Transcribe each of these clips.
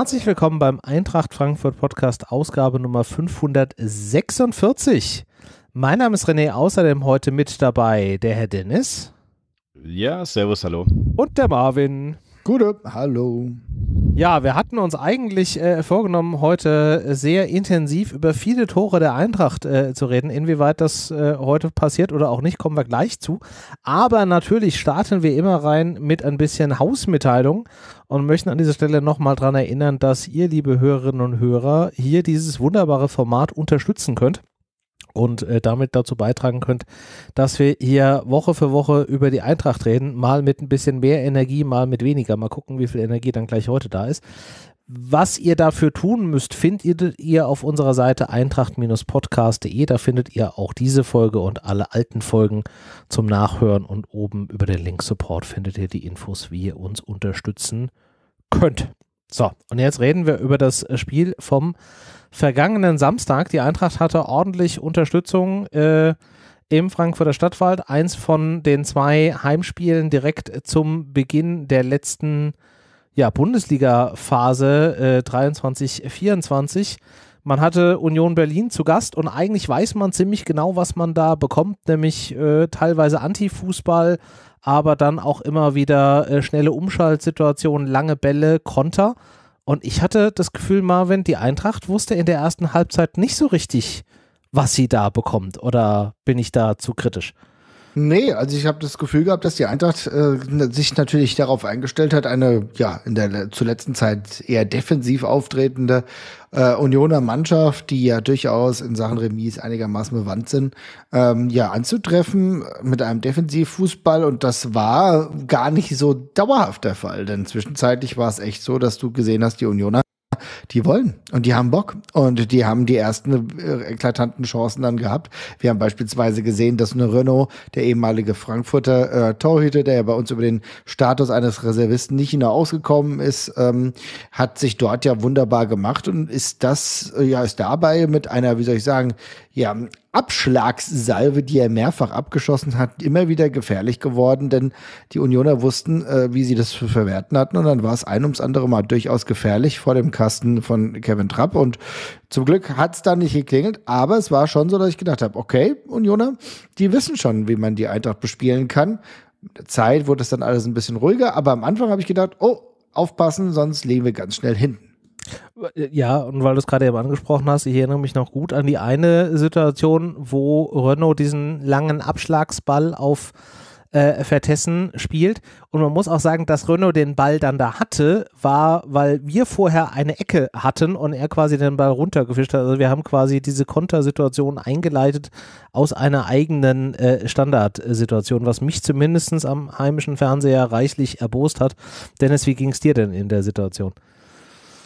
Herzlich willkommen beim Eintracht Frankfurt Podcast Ausgabe Nummer 546. Mein Name ist René, außerdem heute mit dabei der Herr Dennis. Ja, servus, hallo. Und der Marvin. Gute, hallo. Ja, wir hatten uns eigentlich äh, vorgenommen, heute sehr intensiv über viele Tore der Eintracht äh, zu reden. Inwieweit das äh, heute passiert oder auch nicht, kommen wir gleich zu. Aber natürlich starten wir immer rein mit ein bisschen Hausmitteilung und möchten an dieser Stelle nochmal daran erinnern, dass ihr, liebe Hörerinnen und Hörer, hier dieses wunderbare Format unterstützen könnt und äh, damit dazu beitragen könnt, dass wir hier Woche für Woche über die Eintracht reden, mal mit ein bisschen mehr Energie, mal mit weniger. Mal gucken, wie viel Energie dann gleich heute da ist. Was ihr dafür tun müsst, findet ihr auf unserer Seite eintracht-podcast.de. Da findet ihr auch diese Folge und alle alten Folgen zum Nachhören. Und oben über den Link Support findet ihr die Infos, wie ihr uns unterstützen könnt. So, und jetzt reden wir über das Spiel vom vergangenen Samstag. Die Eintracht hatte ordentlich Unterstützung äh, im Frankfurter Stadtwald. Eins von den zwei Heimspielen direkt zum Beginn der letzten ja, Bundesliga-Phase äh, 23-24. Man hatte Union Berlin zu Gast und eigentlich weiß man ziemlich genau, was man da bekommt, nämlich äh, teilweise Antifußball, aber dann auch immer wieder äh, schnelle Umschaltsituationen, lange Bälle, Konter. Und ich hatte das Gefühl, Marvin, die Eintracht wusste in der ersten Halbzeit nicht so richtig, was sie da bekommt. Oder bin ich da zu kritisch? Nee, also ich habe das Gefühl gehabt, dass die Eintracht äh, sich natürlich darauf eingestellt hat, eine ja in der zur Zeit eher defensiv auftretende äh, Unioner Mannschaft, die ja durchaus in Sachen Remis einigermaßen bewandt sind, ähm, ja anzutreffen mit einem Defensivfußball und das war gar nicht so dauerhaft der Fall, denn zwischenzeitlich war es echt so, dass du gesehen hast, die Unioner die wollen und die haben Bock und die haben die ersten äh, eklatanten Chancen dann gehabt. Wir haben beispielsweise gesehen, dass eine Renault, der ehemalige Frankfurter äh, Torhüter, der ja bei uns über den Status eines Reservisten nicht hinaus ausgekommen ist, ähm, hat sich dort ja wunderbar gemacht und ist das, äh, ja, ist dabei mit einer, wie soll ich sagen, ja, Abschlagssalve, die er mehrfach abgeschossen hat, immer wieder gefährlich geworden, denn die Unioner wussten, äh, wie sie das zu verwerten hatten und dann war es ein ums andere Mal durchaus gefährlich vor dem Kasten von Kevin Trapp und zum Glück hat es dann nicht geklingelt, aber es war schon so, dass ich gedacht habe, okay, Unioner, die wissen schon, wie man die Eintracht bespielen kann. Mit der Zeit wurde es dann alles ein bisschen ruhiger, aber am Anfang habe ich gedacht, oh, aufpassen, sonst liegen wir ganz schnell hinten. Ja, und weil du es gerade eben angesprochen hast, ich erinnere mich noch gut an die eine Situation, wo Renault diesen langen Abschlagsball auf äh, Vertessen spielt. Und man muss auch sagen, dass Renault den Ball dann da hatte, war, weil wir vorher eine Ecke hatten und er quasi den Ball runtergefischt hat. Also wir haben quasi diese Kontersituation eingeleitet aus einer eigenen äh, Standardsituation, was mich zumindest am heimischen Fernseher reichlich erbost hat. Dennis, wie ging es dir denn in der Situation?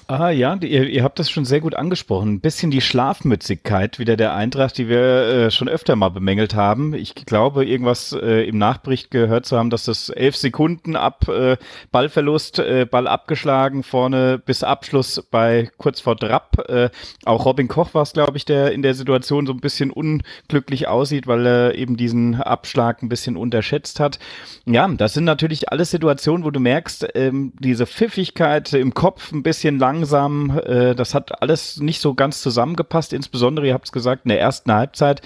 Ah ja, ihr, ihr, habt das schon sehr gut angesprochen. Ein bisschen die Schlafmützigkeit wieder der Eintracht, die wir äh, schon öfter mal bemängelt haben. Ich glaube, irgendwas äh, im Nachbericht gehört zu haben, dass das elf Sekunden ab äh, Ballverlust, äh, Ball abgeschlagen, vorne bis Abschluss bei kurz vor Drapp. Äh, auch Robin Koch war es, glaube ich, der in der Situation so ein bisschen unglücklich aussieht, weil er eben diesen Abschlag ein bisschen unterschätzt hat. Ja, das sind natürlich alle Situationen, wo du merkst, ähm, diese Pfiffigkeit im Kopf ein bisschen lang langsam. Äh, das hat alles nicht so ganz zusammengepasst. Insbesondere, ihr habt es gesagt, in der ersten Halbzeit.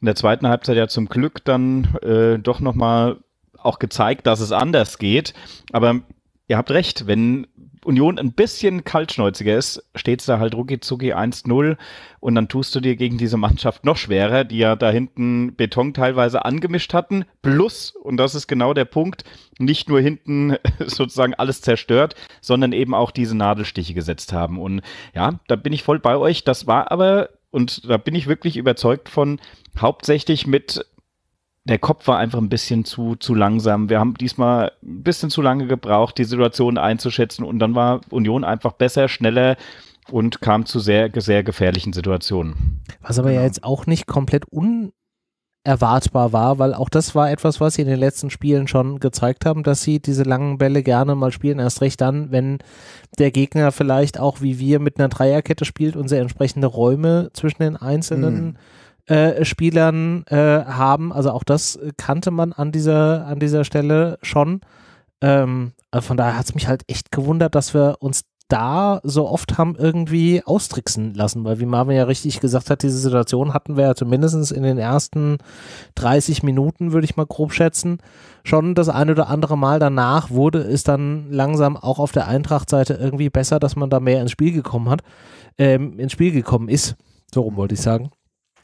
In der zweiten Halbzeit ja zum Glück dann äh, doch nochmal auch gezeigt, dass es anders geht. Aber ihr habt recht, wenn Union ein bisschen kaltschnäuziger ist, steht es da halt rucki-zucki 1-0 und dann tust du dir gegen diese Mannschaft noch schwerer, die ja da hinten Beton teilweise angemischt hatten, plus, und das ist genau der Punkt, nicht nur hinten sozusagen alles zerstört, sondern eben auch diese Nadelstiche gesetzt haben. Und ja, da bin ich voll bei euch. Das war aber, und da bin ich wirklich überzeugt von, hauptsächlich mit der Kopf war einfach ein bisschen zu, zu langsam. Wir haben diesmal ein bisschen zu lange gebraucht, die Situation einzuschätzen und dann war Union einfach besser, schneller und kam zu sehr, sehr gefährlichen Situationen. Was aber genau. ja jetzt auch nicht komplett unerwartbar war, weil auch das war etwas, was sie in den letzten Spielen schon gezeigt haben, dass sie diese langen Bälle gerne mal spielen, erst recht dann, wenn der Gegner vielleicht auch wie wir mit einer Dreierkette spielt und sehr entsprechende Räume zwischen den einzelnen mhm äh, Spielern äh, haben. Also auch das kannte man an dieser, an dieser Stelle schon. Ähm, von daher hat es mich halt echt gewundert, dass wir uns da so oft haben irgendwie austricksen lassen, weil wie Marvin ja richtig gesagt hat, diese Situation hatten wir ja zumindest in den ersten 30 Minuten, würde ich mal grob schätzen, schon das eine oder andere Mal danach wurde es dann langsam auch auf der Eintracht-Seite irgendwie besser, dass man da mehr ins Spiel gekommen hat, ähm, ins Spiel gekommen ist. So rum wollte ich sagen.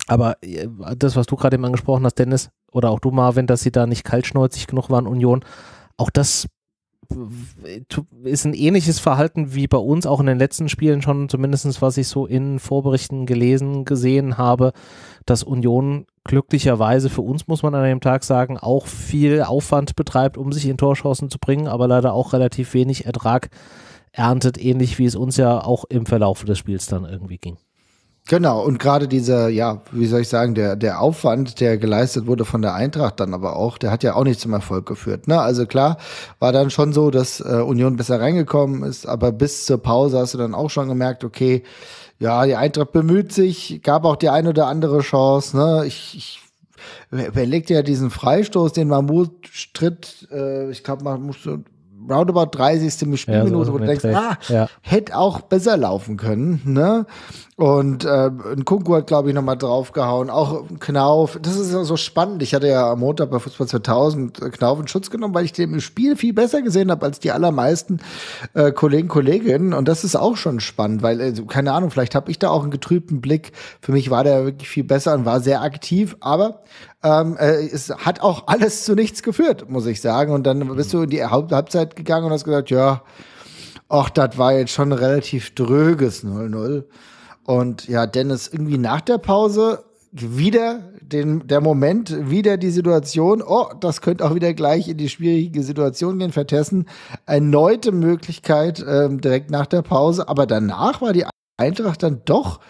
Aber äh, das, was du gerade eben angesprochen hast, Dennis, oder auch du, Marvin, dass sie da nicht kaltschnäuzig genug waren, Union, auch das äh, ist ein ähnliches Verhalten wie bei uns auch in den letzten Spielen schon, zumindest was ich so in Vorberichten gelesen, gesehen habe, dass Union glücklicherweise für uns, muss man an dem Tag sagen, auch viel Aufwand betreibt, um sich in Torschancen zu bringen, aber leider auch relativ wenig Ertrag erntet, ähnlich wie es uns ja auch im Verlauf des Spiels dann irgendwie ging. Genau, und gerade dieser, ja, wie soll ich sagen, der, der Aufwand, der geleistet wurde von der Eintracht dann aber auch, der hat ja auch nicht zum Erfolg geführt. Ne? Also klar, war dann schon so, dass äh, Union besser reingekommen ist, aber bis zur Pause hast du dann auch schon gemerkt, okay, ja, die Eintracht bemüht sich, gab auch die ein oder andere Chance. Ne? Ich, ich überlegte ja diesen Freistoß, den Mahmoud stritt, äh, ich glaube, Mahmoud roundabout 30. Spielminute, ja, so wo du denkst, Trick. ah, ja. hätte auch besser laufen können. Ne? Und äh, ein Kunku hat, glaube ich, nochmal draufgehauen. Auch Knauf. Das ist ja so spannend. Ich hatte ja am Montag bei Fußball 2000 äh, Knauf in Schutz genommen, weil ich den im Spiel viel besser gesehen habe als die allermeisten äh, Kollegen, Kolleginnen. Und das ist auch schon spannend, weil, also, keine Ahnung, vielleicht habe ich da auch einen getrübten Blick. Für mich war der wirklich viel besser und war sehr aktiv. Aber ähm, äh, es hat auch alles zu nichts geführt, muss ich sagen. Und dann bist du in die Haupt Halbzeit gegangen und hast gesagt, ja, ach, das war jetzt schon relativ dröges 0-0. Und ja, Dennis, irgendwie nach der Pause wieder den, der Moment, wieder die Situation, oh, das könnte auch wieder gleich in die schwierige Situation gehen, vertessen. Erneute Möglichkeit ähm, direkt nach der Pause, aber danach war die Eintracht dann doch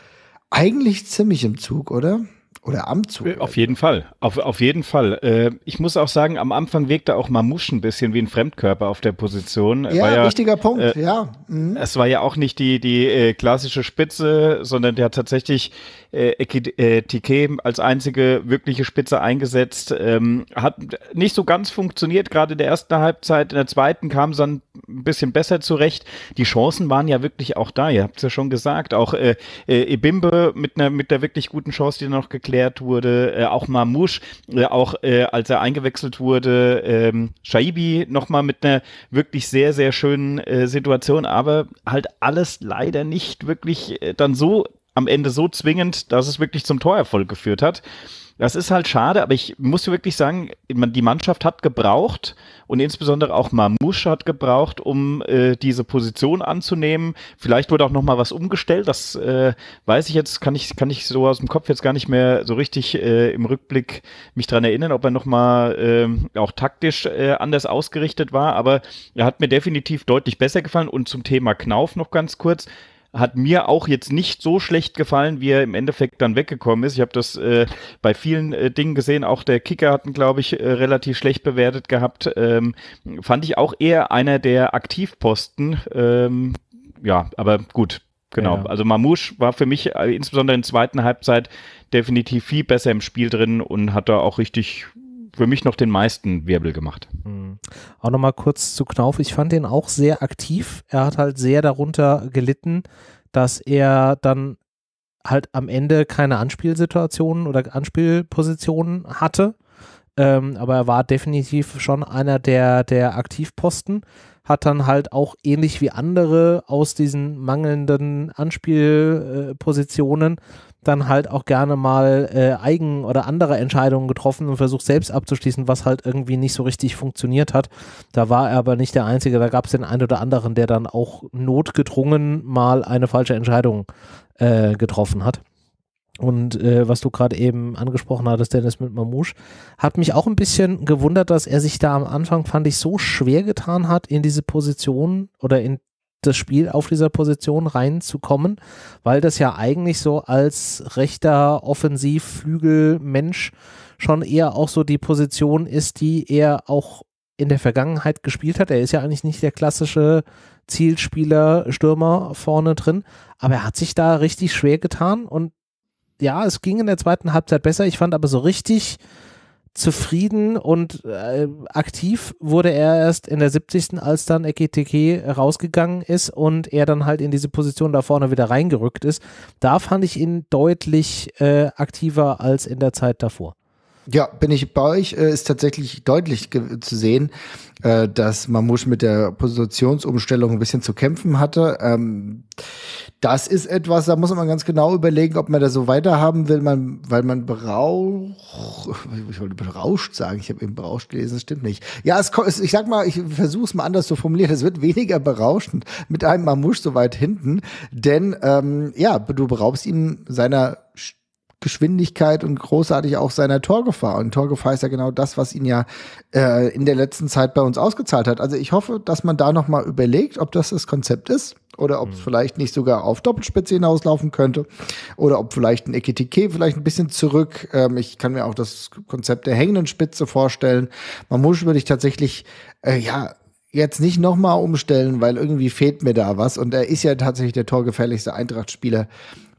eigentlich ziemlich im Zug, oder? Oder am Zug. Äh, auf jeden Fall. Auf, auf jeden Fall. Äh, ich muss auch sagen, am Anfang wirkte auch Mamusch ein bisschen wie ein Fremdkörper auf der Position. Äh, ja, ja wichtiger Punkt, äh, ja. Mhm. Es war ja auch nicht die, die äh, klassische Spitze, sondern der hat tatsächlich äh, äh Tike als einzige wirkliche Spitze eingesetzt. Ähm, hat nicht so ganz funktioniert, gerade in der ersten Halbzeit. In der zweiten kam es dann ein bisschen besser zurecht. Die Chancen waren ja wirklich auch da. Ihr habt es ja schon gesagt. Auch äh, äh, Ebimbe mit einer mit der wirklich guten Chance, die noch geklärt wurde. Äh, auch Mamouche, äh, auch äh, als er eingewechselt wurde. Ähm, Shaibi nochmal mit einer wirklich sehr, sehr schönen äh, Situation. Aber halt alles leider nicht wirklich äh, dann so am Ende so zwingend, dass es wirklich zum Torerfolg geführt hat. Das ist halt schade, aber ich muss wirklich sagen, die Mannschaft hat gebraucht und insbesondere auch Mamouche hat gebraucht, um äh, diese Position anzunehmen. Vielleicht wurde auch noch mal was umgestellt, das äh, weiß ich jetzt, kann ich, kann ich so aus dem Kopf jetzt gar nicht mehr so richtig äh, im Rückblick mich dran erinnern, ob er noch mal äh, auch taktisch äh, anders ausgerichtet war, aber er hat mir definitiv deutlich besser gefallen und zum Thema Knauf noch ganz kurz hat mir auch jetzt nicht so schlecht gefallen, wie er im Endeffekt dann weggekommen ist. Ich habe das äh, bei vielen äh, Dingen gesehen. Auch der Kicker hatten, glaube ich, äh, relativ schlecht bewertet gehabt. Ähm, fand ich auch eher einer der Aktivposten. Ähm, ja, aber gut. Genau, ja. also Mamouche war für mich äh, insbesondere in der zweiten Halbzeit definitiv viel besser im Spiel drin und hat da auch richtig für mich noch den meisten Wirbel gemacht. Mhm. Auch nochmal kurz zu Knauf. Ich fand ihn auch sehr aktiv. Er hat halt sehr darunter gelitten, dass er dann halt am Ende keine Anspielsituationen oder Anspielpositionen hatte. Ähm, aber er war definitiv schon einer der, der Aktivposten, hat dann halt auch ähnlich wie andere aus diesen mangelnden Anspielpositionen dann halt auch gerne mal äh, eigen oder andere Entscheidungen getroffen und versucht selbst abzuschließen, was halt irgendwie nicht so richtig funktioniert hat. Da war er aber nicht der Einzige, da gab es den einen oder anderen, der dann auch notgedrungen mal eine falsche Entscheidung äh, getroffen hat. Und äh, was du gerade eben angesprochen hattest, Dennis mit Mamouche, hat mich auch ein bisschen gewundert, dass er sich da am Anfang, fand ich, so schwer getan hat, in diese Position oder in das Spiel auf dieser Position reinzukommen, weil das ja eigentlich so als rechter Offensivflügelmensch schon eher auch so die Position ist, die er auch in der Vergangenheit gespielt hat. Er ist ja eigentlich nicht der klassische Zielspieler, Stürmer vorne drin, aber er hat sich da richtig schwer getan und ja, es ging in der zweiten Halbzeit besser. Ich fand aber so richtig zufrieden und äh, aktiv wurde er erst in der 70. als dann Ekiteke rausgegangen ist und er dann halt in diese Position da vorne wieder reingerückt ist. Da fand ich ihn deutlich äh, aktiver als in der Zeit davor. Ja, bin ich bei euch, äh, ist tatsächlich deutlich zu sehen. Äh, dass Mamouche mit der Positionsumstellung ein bisschen zu kämpfen hatte. Ähm, das ist etwas, da muss man ganz genau überlegen, ob man das so weiterhaben will, man, weil man braucht, ich wollte berauscht sagen, ich habe eben berauscht gelesen, das stimmt nicht. Ja, es, ich sag mal, ich versuche es mal anders zu formulieren, es wird weniger berauschend mit einem Mamouche so weit hinten, denn ähm, ja, du beraubst ihn seiner Geschwindigkeit und großartig auch seiner Torgefahr. Und Torgefahr ist ja genau das, was ihn ja äh, in der letzten Zeit bei uns ausgezahlt hat. Also ich hoffe, dass man da nochmal überlegt, ob das das Konzept ist oder ob es mhm. vielleicht nicht sogar auf Doppelspitze hinauslaufen könnte oder ob vielleicht ein Ekitike vielleicht ein bisschen zurück. Ähm, ich kann mir auch das Konzept der hängenden Spitze vorstellen. Man muss würde ich tatsächlich äh, ja jetzt nicht nochmal umstellen, weil irgendwie fehlt mir da was. Und er ist ja tatsächlich der torgefährlichste Eintracht-Spieler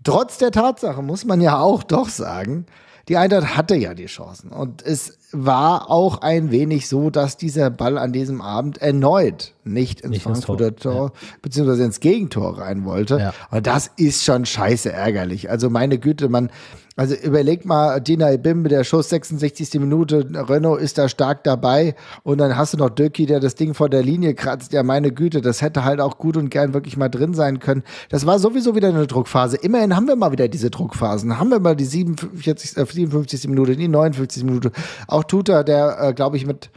Trotz der Tatsache muss man ja auch doch sagen, die Eintracht hatte ja die Chancen. Und es war auch ein wenig so, dass dieser Ball an diesem Abend erneut nicht ins nicht Frankfurter ins Tor, Tor ja. beziehungsweise ins Gegentor rein wollte. Ja. Und das ist schon scheiße ärgerlich. Also meine Güte, man, also überleg mal, Dina Bimbe, der Schuss 66. Minute, Renault ist da stark dabei und dann hast du noch Döcki, der das Ding vor der Linie kratzt. Ja, meine Güte, das hätte halt auch gut und gern wirklich mal drin sein können. Das war sowieso wieder eine Druckphase. Immerhin haben wir mal wieder diese Druckphasen. Haben wir mal die 47, äh, 57. Minute, die 59. Minute auch Tuta, der, äh, glaube ich, mit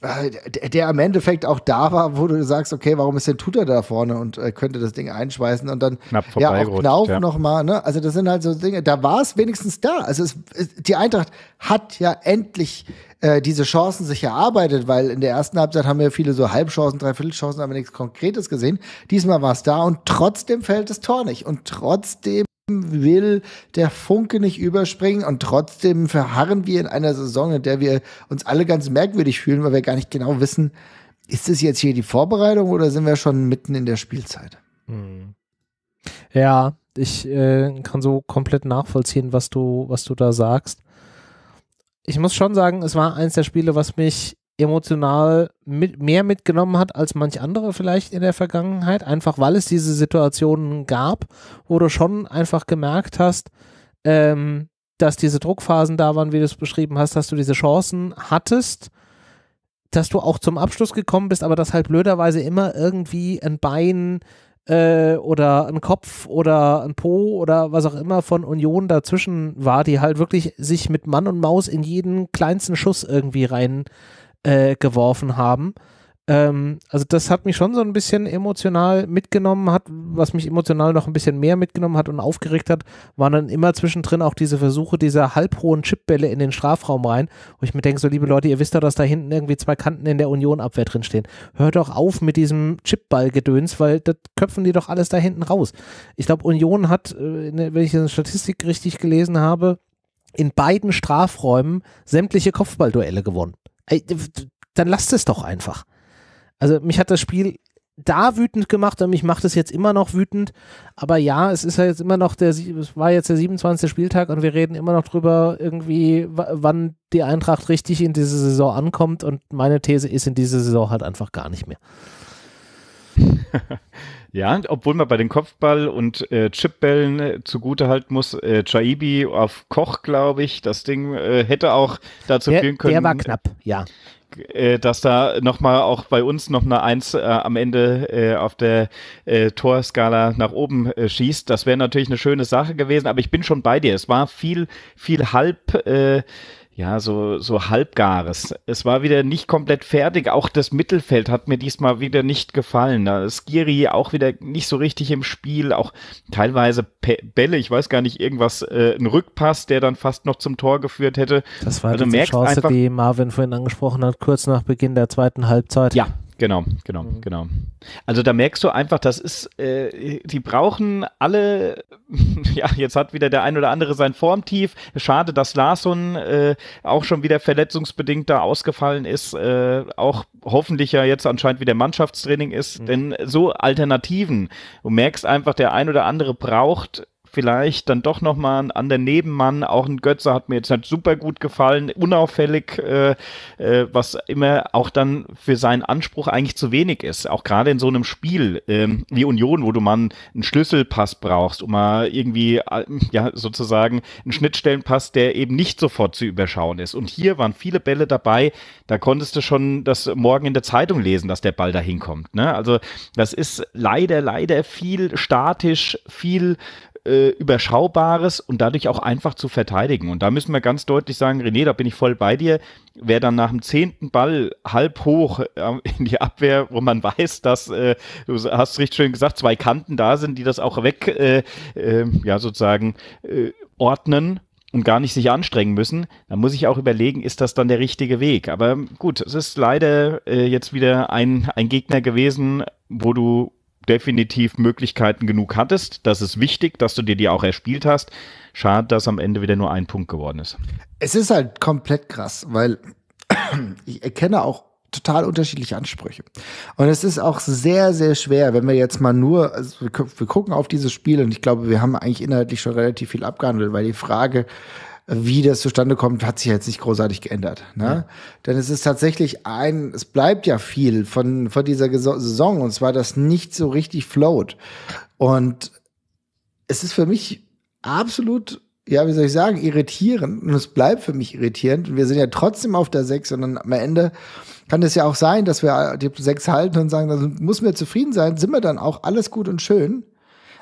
äh, der, der am Endeffekt auch da war, wo du sagst, okay, warum ist denn Tuta da vorne und äh, könnte das Ding einschweißen und dann Knapp ja auch Knauf ja. nochmal, ne? Also das sind halt so Dinge, da war es wenigstens da. Also es, es, die Eintracht hat ja endlich äh, diese Chancen sich erarbeitet, weil in der ersten Halbzeit haben wir viele so Halbchancen, Dreiviertelchancen, aber nichts Konkretes gesehen. Diesmal war es da und trotzdem fällt das Tor nicht und trotzdem will der Funke nicht überspringen und trotzdem verharren wir in einer Saison, in der wir uns alle ganz merkwürdig fühlen, weil wir gar nicht genau wissen, ist es jetzt hier die Vorbereitung oder sind wir schon mitten in der Spielzeit? Hm. Ja, ich äh, kann so komplett nachvollziehen, was du, was du da sagst. Ich muss schon sagen, es war eins der Spiele, was mich emotional mit, mehr mitgenommen hat als manch andere vielleicht in der Vergangenheit, einfach weil es diese Situationen gab, wo du schon einfach gemerkt hast, ähm, dass diese Druckphasen da waren, wie du es beschrieben hast, dass du diese Chancen hattest, dass du auch zum Abschluss gekommen bist, aber dass halt blöderweise immer irgendwie ein Bein äh, oder ein Kopf oder ein Po oder was auch immer von Union dazwischen war, die halt wirklich sich mit Mann und Maus in jeden kleinsten Schuss irgendwie rein äh, geworfen haben. Ähm, also das hat mich schon so ein bisschen emotional mitgenommen hat, was mich emotional noch ein bisschen mehr mitgenommen hat und aufgeregt hat, waren dann immer zwischendrin auch diese Versuche dieser halbhohen Chipbälle in den Strafraum rein, wo ich mir denke, so liebe Leute, ihr wisst doch, dass da hinten irgendwie zwei Kanten in der Union-Abwehr drinstehen. Hört doch auf mit diesem Chipball-Gedöns, weil das köpfen die doch alles da hinten raus. Ich glaube, Union hat, äh, ne, wenn ich eine Statistik richtig gelesen habe, in beiden Strafräumen sämtliche Kopfballduelle gewonnen. Ey, dann lasst es doch einfach. Also mich hat das Spiel da wütend gemacht und mich macht es jetzt immer noch wütend. Aber ja, es ist ja jetzt immer noch der, es war jetzt der 27. Spieltag und wir reden immer noch drüber irgendwie, wann die Eintracht richtig in diese Saison ankommt und meine These ist in diese Saison halt einfach gar nicht mehr. Ja, obwohl man bei den Kopfball- und äh, Chipbällen äh, zugutehalten muss, äh, Chaibi auf Koch, glaube ich, das Ding äh, hätte auch dazu der, führen können. Der war knapp, ja. Äh, dass da nochmal auch bei uns noch eine Eins äh, am Ende auf der Torskala nach oben schießt. Das wäre natürlich eine schöne Sache gewesen, aber ich bin schon bei dir. Es war viel, viel halb ja, so, so halbgares. Es war wieder nicht komplett fertig. Auch das Mittelfeld hat mir diesmal wieder nicht gefallen. Da ist Giri auch wieder nicht so richtig im Spiel. Auch teilweise Pe Bälle, ich weiß gar nicht, irgendwas, äh, ein Rückpass, der dann fast noch zum Tor geführt hätte. Das war also die Chance, einfach, die Marvin vorhin angesprochen hat, kurz nach Beginn der zweiten Halbzeit. Ja, Genau, genau, mhm. genau. Also da merkst du einfach, das ist, äh, die brauchen alle, ja, jetzt hat wieder der ein oder andere sein Formtief. Schade, dass Larsson äh, auch schon wieder verletzungsbedingt da ausgefallen ist, äh, auch hoffentlich ja jetzt anscheinend wieder Mannschaftstraining ist, mhm. denn so Alternativen, du merkst einfach, der ein oder andere braucht vielleicht dann doch nochmal einen anderen Nebenmann. Auch ein Götze hat mir jetzt halt super gut gefallen, unauffällig, äh, äh, was immer auch dann für seinen Anspruch eigentlich zu wenig ist. Auch gerade in so einem Spiel ähm, wie Union, wo du mal einen Schlüsselpass brauchst, um mal irgendwie, äh, ja, sozusagen einen Schnittstellenpass, der eben nicht sofort zu überschauen ist. Und hier waren viele Bälle dabei, da konntest du schon das morgen in der Zeitung lesen, dass der Ball da hinkommt. Ne? Also das ist leider, leider viel statisch, viel äh, Überschaubares und dadurch auch einfach zu verteidigen. Und da müssen wir ganz deutlich sagen, René, da bin ich voll bei dir. Wer dann nach dem zehnten Ball halb hoch äh, in die Abwehr, wo man weiß, dass, äh, du hast es richtig schön gesagt, zwei Kanten da sind, die das auch weg, äh, äh, ja, sozusagen äh, ordnen und gar nicht sich anstrengen müssen, dann muss ich auch überlegen, ist das dann der richtige Weg. Aber gut, es ist leider äh, jetzt wieder ein, ein Gegner gewesen, wo du definitiv Möglichkeiten genug hattest. Das ist wichtig, dass du dir die auch erspielt hast. Schade, dass am Ende wieder nur ein Punkt geworden ist. Es ist halt komplett krass, weil ich erkenne auch total unterschiedliche Ansprüche. Und es ist auch sehr, sehr schwer, wenn wir jetzt mal nur, also wir, gucken auf dieses Spiel und ich glaube, wir haben eigentlich inhaltlich schon relativ viel abgehandelt, weil die Frage, wie das zustande kommt, hat sich jetzt nicht großartig geändert. Ne? Ja. Denn es ist tatsächlich ein, es bleibt ja viel von, von dieser Saison und zwar, dass nicht so richtig float. Und es ist für mich absolut ja, wie soll ich sagen, irritierend. Und es bleibt für mich irritierend. wir sind ja trotzdem auf der 6. Und dann am Ende kann es ja auch sein, dass wir die 6 halten und sagen, dann muss mir zufrieden sein, sind wir dann auch alles gut und schön.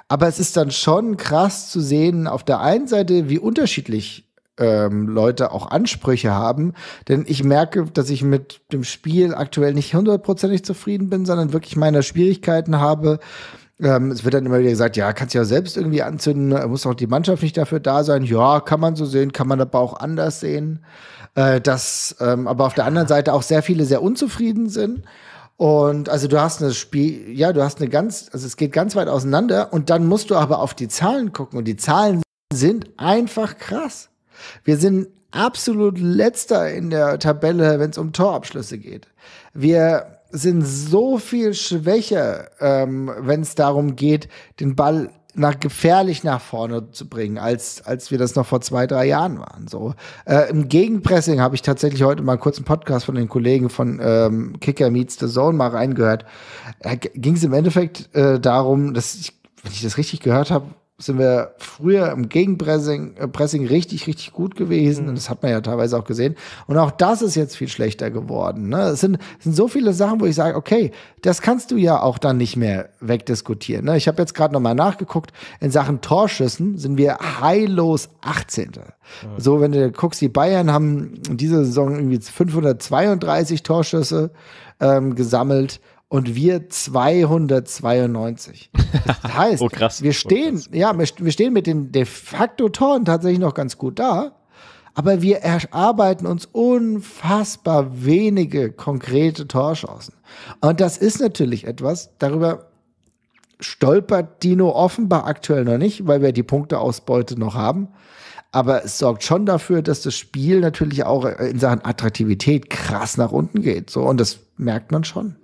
Aber es ist dann schon krass zu sehen, auf der einen Seite, wie unterschiedlich ähm, Leute auch Ansprüche haben. Denn ich merke, dass ich mit dem Spiel aktuell nicht hundertprozentig zufrieden bin, sondern wirklich meine Schwierigkeiten habe. Ähm, es wird dann immer wieder gesagt, ja, kannst du ja selbst irgendwie anzünden, ne? muss auch die Mannschaft nicht dafür da sein. Ja, kann man so sehen, kann man aber auch anders sehen. Äh, dass ähm, aber auf der anderen Seite auch sehr viele sehr unzufrieden sind. Und also du hast ein Spiel, ja, du hast eine ganz, also es geht ganz weit auseinander und dann musst du aber auf die Zahlen gucken und die Zahlen sind einfach krass. Wir sind absolut letzter in der Tabelle, wenn es um Torabschlüsse geht. Wir sind so viel schwächer, ähm, wenn es darum geht, den Ball nach gefährlich nach vorne zu bringen, als, als wir das noch vor zwei, drei Jahren waren. So. Äh, Im Gegenpressing habe ich tatsächlich heute mal kurz einen Podcast von den Kollegen von ähm, Kicker Meets the Zone mal reingehört. Da äh, ging es im Endeffekt äh, darum, dass ich, wenn ich das richtig gehört habe, sind wir früher im Gegenpressing äh, Pressing richtig, richtig gut gewesen. Mhm. Und das hat man ja teilweise auch gesehen. Und auch das ist jetzt viel schlechter geworden. Ne? Es sind, es sind so viele Sachen, wo ich sage, okay, das kannst du ja auch dann nicht mehr wegdiskutieren. Ne? Ich habe jetzt gerade nochmal nachgeguckt. In Sachen Torschüssen sind wir heillos 18. Mhm. So, wenn du guckst, die Bayern haben diese Saison irgendwie 532 Torschüsse ähm, gesammelt und wir 292. Das heißt, oh krass, wir stehen, oh ja, wir stehen mit den de facto Toren tatsächlich noch ganz gut da, aber wir erarbeiten uns unfassbar wenige konkrete Torchancen. Und das ist natürlich etwas, darüber stolpert Dino offenbar aktuell noch nicht, weil wir die Punkteausbeute noch haben. Aber es sorgt schon dafür, dass das Spiel natürlich auch in Sachen Attraktivität krass nach unten geht. So, und das merkt man schon.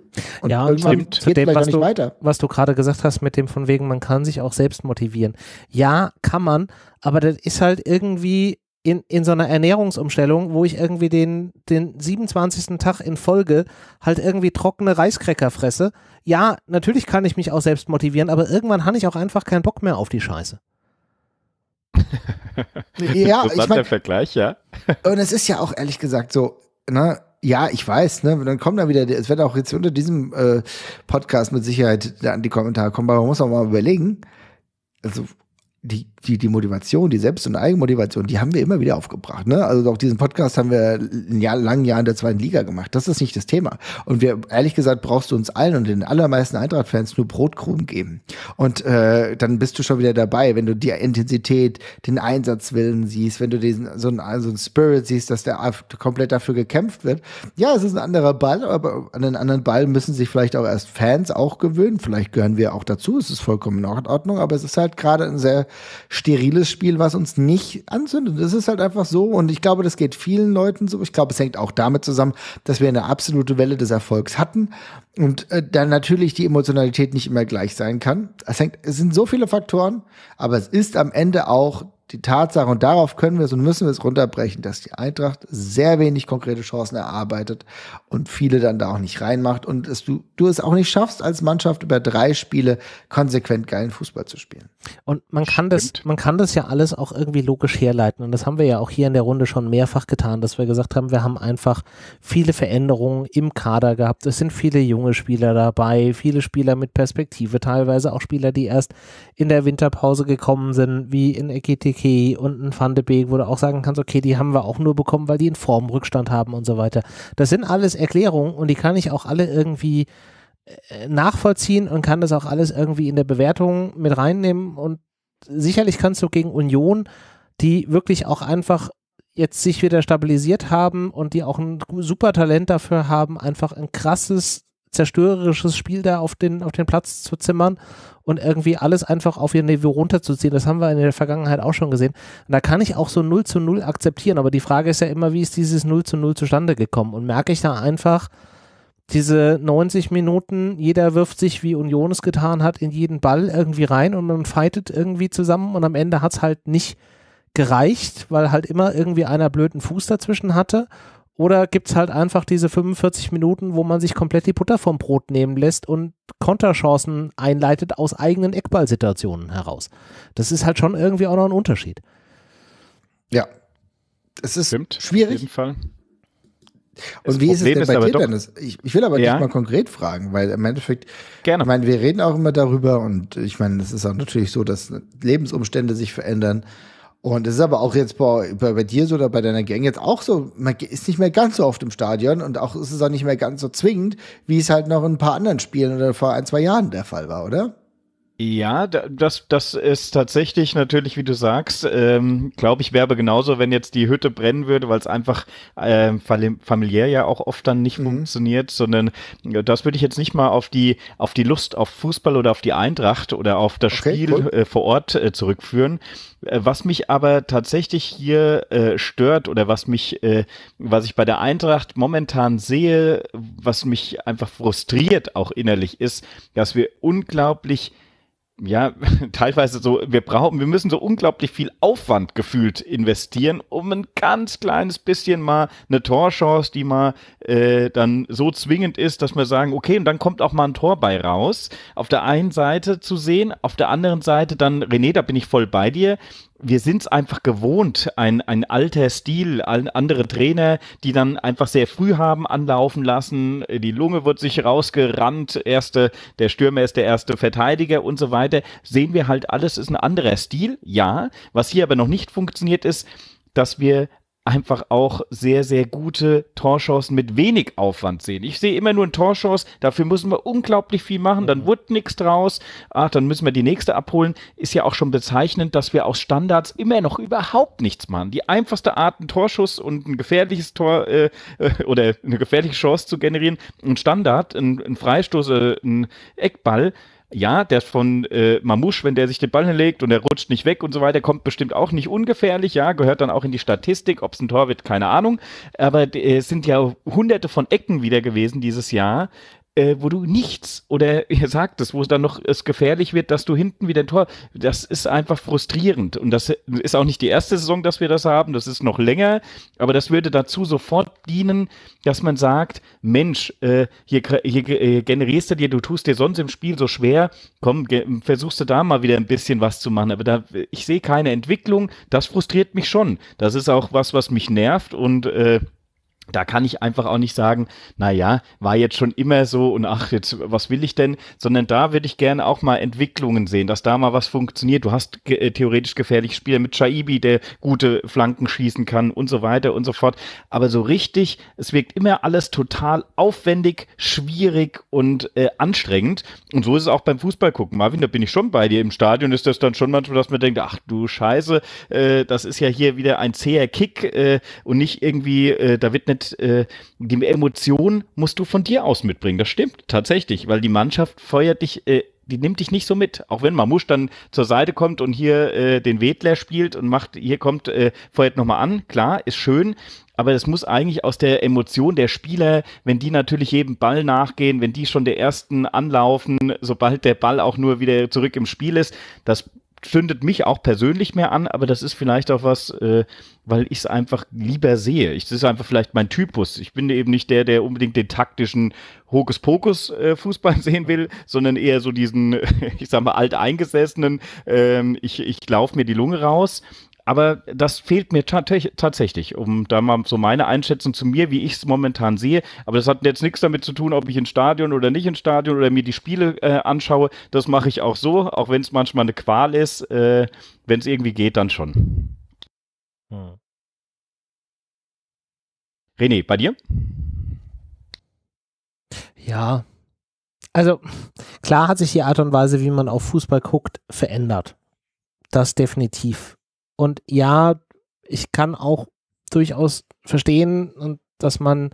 Und ja, und irgendwann zu geht dem, was du, weiter. Was du gerade gesagt hast mit dem von wegen, man kann sich auch selbst motivieren. Ja, kann man, aber das ist halt irgendwie in, in so einer Ernährungsumstellung, wo ich irgendwie den, den 27. Tag in Folge halt irgendwie trockene Reiskräcker fresse. Ja, natürlich kann ich mich auch selbst motivieren, aber irgendwann habe ich auch einfach keinen Bock mehr auf die Scheiße. ja, ich mein, Vergleich, ja. und es ist ja auch ehrlich gesagt so, ne, ja, ich weiß, ne? Dann kommen da wieder, es wird auch jetzt unter diesem äh, Podcast mit Sicherheit an die Kommentare kommen, aber man muss auch mal überlegen, also die die, die Motivation, die Selbst- und Eigenmotivation, die haben wir immer wieder aufgebracht. Ne? Also auch diesen Podcast haben wir in Jahr, langen Jahren der zweiten Liga gemacht. Das ist nicht das Thema. Und wir, ehrlich gesagt, brauchst du uns allen und den allermeisten Eintracht-Fans nur Brotkrumen geben. Und äh, dann bist du schon wieder dabei, wenn du die Intensität, den Einsatzwillen siehst, wenn du diesen so einen, so einen Spirit siehst, dass der komplett dafür gekämpft wird. Ja, es ist ein anderer Ball, aber an den anderen Ball müssen sich vielleicht auch erst Fans auch gewöhnen. Vielleicht gehören wir auch dazu. Es ist vollkommen in Ordnung, aber es ist halt gerade ein sehr steriles Spiel, was uns nicht anzündet. Das ist halt einfach so. Und ich glaube, das geht vielen Leuten so. Ich glaube, es hängt auch damit zusammen, dass wir eine absolute Welle des Erfolgs hatten. Und äh, dann natürlich die Emotionalität nicht immer gleich sein kann. Es, hängt, es sind so viele Faktoren, aber es ist am Ende auch die Tatsache, und darauf können wir es und müssen wir es runterbrechen, dass die Eintracht sehr wenig konkrete Chancen erarbeitet und viele dann da auch nicht reinmacht und dass du, du es auch nicht schaffst, als Mannschaft über drei Spiele konsequent geilen Fußball zu spielen. Und man kann das, man kann das ja alles auch irgendwie logisch herleiten. Und das haben wir ja auch hier in der Runde schon mehrfach getan, dass wir gesagt haben, wir haben einfach viele Veränderungen im Kader gehabt. Es sind viele junge junge Spieler dabei, viele Spieler mit Perspektive, teilweise auch Spieler, die erst in der Winterpause gekommen sind, wie in EGTK und in Van de Beek, wo du auch sagen kannst, okay, die haben wir auch nur bekommen, weil die in Formrückstand haben und so weiter. Das sind alles Erklärungen und die kann ich auch alle irgendwie äh, nachvollziehen und kann das auch alles irgendwie in der Bewertung mit reinnehmen und sicherlich kannst du gegen Union, die wirklich auch einfach jetzt sich wieder stabilisiert haben und die auch ein super Talent dafür haben, einfach ein krasses zerstörerisches Spiel da auf den, auf den Platz zu zimmern und irgendwie alles einfach auf ihr Niveau runterzuziehen. Das haben wir in der Vergangenheit auch schon gesehen. Und da kann ich auch so 0 zu 0 akzeptieren. Aber die Frage ist ja immer, wie ist dieses 0 zu 0 zustande gekommen? Und merke ich da einfach, diese 90 Minuten, jeder wirft sich, wie Union es getan hat, in jeden Ball irgendwie rein und man fightet irgendwie zusammen und am Ende hat es halt nicht gereicht, weil halt immer irgendwie einer blöden Fuß dazwischen hatte oder gibt es halt einfach diese 45 Minuten, wo man sich komplett die Butter vom Brot nehmen lässt und Konterchancen einleitet aus eigenen Eckballsituationen heraus? Das ist halt schon irgendwie auch noch ein Unterschied. Ja. Es ist Stimmt, schwierig. Auf jeden Fall. Und das wie Problem ist es denn bei dir, Dennis? Ich, ich, will aber ja. dich mal konkret fragen, weil im Endeffekt, Gerne. ich meine, wir reden auch immer darüber und ich meine, es ist auch natürlich so, dass Lebensumstände sich verändern. Und es ist aber auch jetzt bei, bei, bei, dir so oder bei deiner Gang jetzt auch so, man ist nicht mehr ganz so oft im Stadion und auch ist es auch nicht mehr ganz so zwingend, wie es halt noch in ein paar anderen Spielen oder vor ein, zwei Jahren der Fall war, oder? Ja, das, das ist tatsächlich natürlich, wie du sagst, ähm, glaube ich, wäre genauso, wenn jetzt die Hütte brennen würde, weil es einfach äh, familiär ja auch oft dann nicht mhm. funktioniert, sondern das würde ich jetzt nicht mal auf die, auf die Lust auf Fußball oder auf die Eintracht oder auf das okay, Spiel cool. äh, vor Ort äh, zurückführen. Äh, was mich aber tatsächlich hier äh, stört oder was mich, äh, was ich bei der Eintracht momentan sehe, was mich einfach frustriert auch innerlich ist, dass wir unglaublich ja, teilweise so, wir brauchen, wir müssen so unglaublich viel Aufwand gefühlt investieren, um ein ganz kleines bisschen mal eine Torchance, die mal äh, dann so zwingend ist, dass wir sagen, okay, und dann kommt auch mal ein Tor bei raus. Auf der einen Seite zu sehen, auf der anderen Seite dann, René, da bin ich voll bei dir, wir sind es einfach gewohnt, ein, ein alter Stil, ein, andere Trainer, die dann einfach sehr früh haben anlaufen lassen, die Lunge wird sich rausgerannt, erste, der Stürmer ist der erste Verteidiger und so weiter. Sehen wir halt, alles ist ein anderer Stil, ja. Was hier aber noch nicht funktioniert ist, dass wir einfach auch sehr, sehr gute Torchancen mit wenig Aufwand sehen. Ich sehe immer nur einen Torchance, dafür müssen wir unglaublich viel machen, dann mhm. wird nichts draus, ach, dann müssen wir die nächste abholen. Ist ja auch schon bezeichnend, dass wir aus Standards immer noch überhaupt nichts machen. Die einfachste Art, einen Torschuss und ein gefährliches Tor äh, äh oder eine gefährliche Chance zu generieren, ein Standard, ein, ein Freistoß, äh, ein Eckball, ja, der von äh, Mamusch, wenn der sich den Ball hinlegt und er rutscht nicht weg und so weiter, kommt bestimmt auch nicht ungefährlich, ja, gehört dann auch in die Statistik, ob es ein Tor wird, keine Ahnung. Aber äh, es äh, sind ja hunderte von Ecken wieder gewesen dieses Jahr, äh, wo du nichts oder ihr sagt es, wo es dann noch es gefährlich wird, dass du hinten wieder ein Tor. Das ist einfach frustrierend. Und das ist auch nicht die erste Saison, dass wir das haben. Das ist noch länger. Aber das würde dazu sofort dienen, dass man sagt, Mensch, äh, hier, hier äh, generierst du dir, du tust dir sonst im Spiel so schwer. Komm, versuchst du da mal wieder ein bisschen was zu machen. Aber da, ich sehe keine Entwicklung. Das frustriert mich schon. Das ist auch was, was mich nervt und äh, da kann ich einfach auch nicht sagen, naja, war jetzt schon immer so und ach, jetzt, was will ich denn? Sondern da würde ich gerne auch mal Entwicklungen sehen, dass da mal was funktioniert. Du hast ge äh, theoretisch gefährliche Spieler mit Shaibi, der gute Flanken schießen kann und so weiter und so fort. Aber so richtig, es wirkt immer alles total aufwendig, schwierig und äh, anstrengend. Und so ist es auch beim Fußball gucken. Marvin, da bin ich schon bei dir im Stadion, ist das dann schon manchmal, dass man denkt, ach du Scheiße, äh, das ist ja hier wieder ein zäher Kick äh, und nicht irgendwie, äh, da wird eine mit äh, die Emotion musst du von dir aus mitbringen. Das stimmt tatsächlich, weil die Mannschaft feuert dich äh, die nimmt dich nicht so mit. Auch wenn Mamusch dann zur Seite kommt und hier äh, den Wedler spielt und macht, hier kommt, äh, feuert nochmal an, klar, ist schön. Aber das muss eigentlich aus der Emotion der Spieler, wenn die natürlich jedem Ball nachgehen, wenn die schon der ersten anlaufen, sobald der Ball auch nur wieder zurück im Spiel ist, das zündet mich auch persönlich mehr an, aber das ist vielleicht auch was, äh, weil ich es einfach lieber sehe. Ich, das ist einfach vielleicht mein Typus. Ich bin eben nicht der, der unbedingt den taktischen Hokuspokus-Fußball äh, sehen will, sondern eher so diesen, ich sag mal, alteingesessenen, ähm, ich, ich laufe mir die Lunge raus aber das fehlt mir tatsächlich, um da mal so meine Einschätzung zu mir, wie ich es momentan sehe. Aber das hat jetzt nichts damit zu tun, ob ich ins Stadion oder nicht ins Stadion oder mir die Spiele äh, anschaue. Das mache ich auch so, auch wenn es manchmal eine Qual ist. Äh, wenn es irgendwie geht, dann schon. Hm. René, bei dir? Ja. Also klar hat sich die Art und Weise, wie man auf Fußball guckt, verändert. Das definitiv. Und ja, ich kann auch durchaus verstehen dass man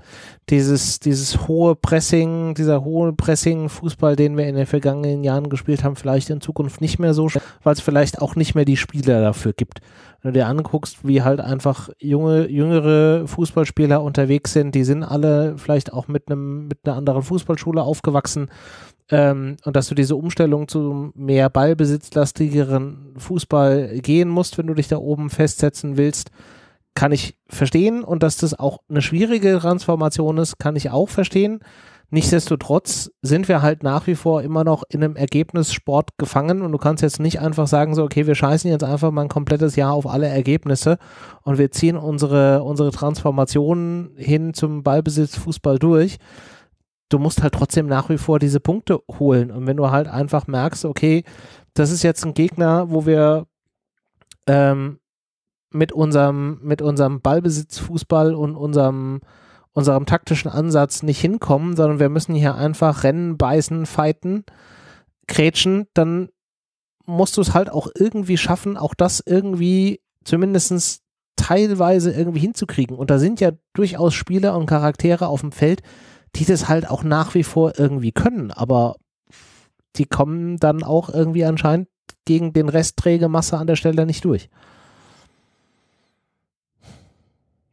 dieses, dieses hohe Pressing, dieser hohe Pressing-Fußball, den wir in den vergangenen Jahren gespielt haben, vielleicht in Zukunft nicht mehr so, weil es vielleicht auch nicht mehr die Spieler dafür gibt. Wenn du dir anguckst, wie halt einfach junge, jüngere Fußballspieler unterwegs sind, die sind alle vielleicht auch mit einem, mit einer anderen Fußballschule aufgewachsen ähm, und dass du diese Umstellung zu mehr ballbesitzlastigeren Fußball gehen musst, wenn du dich da oben festsetzen willst, kann ich verstehen. Und dass das auch eine schwierige Transformation ist, kann ich auch verstehen. Nichtsdestotrotz sind wir halt nach wie vor immer noch in einem Ergebnissport gefangen und du kannst jetzt nicht einfach sagen, so, okay, wir scheißen jetzt einfach mal ein komplettes Jahr auf alle Ergebnisse und wir ziehen unsere, unsere Transformationen hin zum Ballbesitzfußball durch du musst halt trotzdem nach wie vor diese Punkte holen. Und wenn du halt einfach merkst, okay, das ist jetzt ein Gegner, wo wir ähm, mit unserem, mit unserem Ballbesitzfußball und unserem, unserem taktischen Ansatz nicht hinkommen, sondern wir müssen hier einfach rennen, beißen, fighten, krätschen, dann musst du es halt auch irgendwie schaffen, auch das irgendwie zumindest teilweise irgendwie hinzukriegen. Und da sind ja durchaus Spieler und Charaktere auf dem Feld, die das halt auch nach wie vor irgendwie können, aber die kommen dann auch irgendwie anscheinend gegen den Rest träge Masse an der Stelle nicht durch.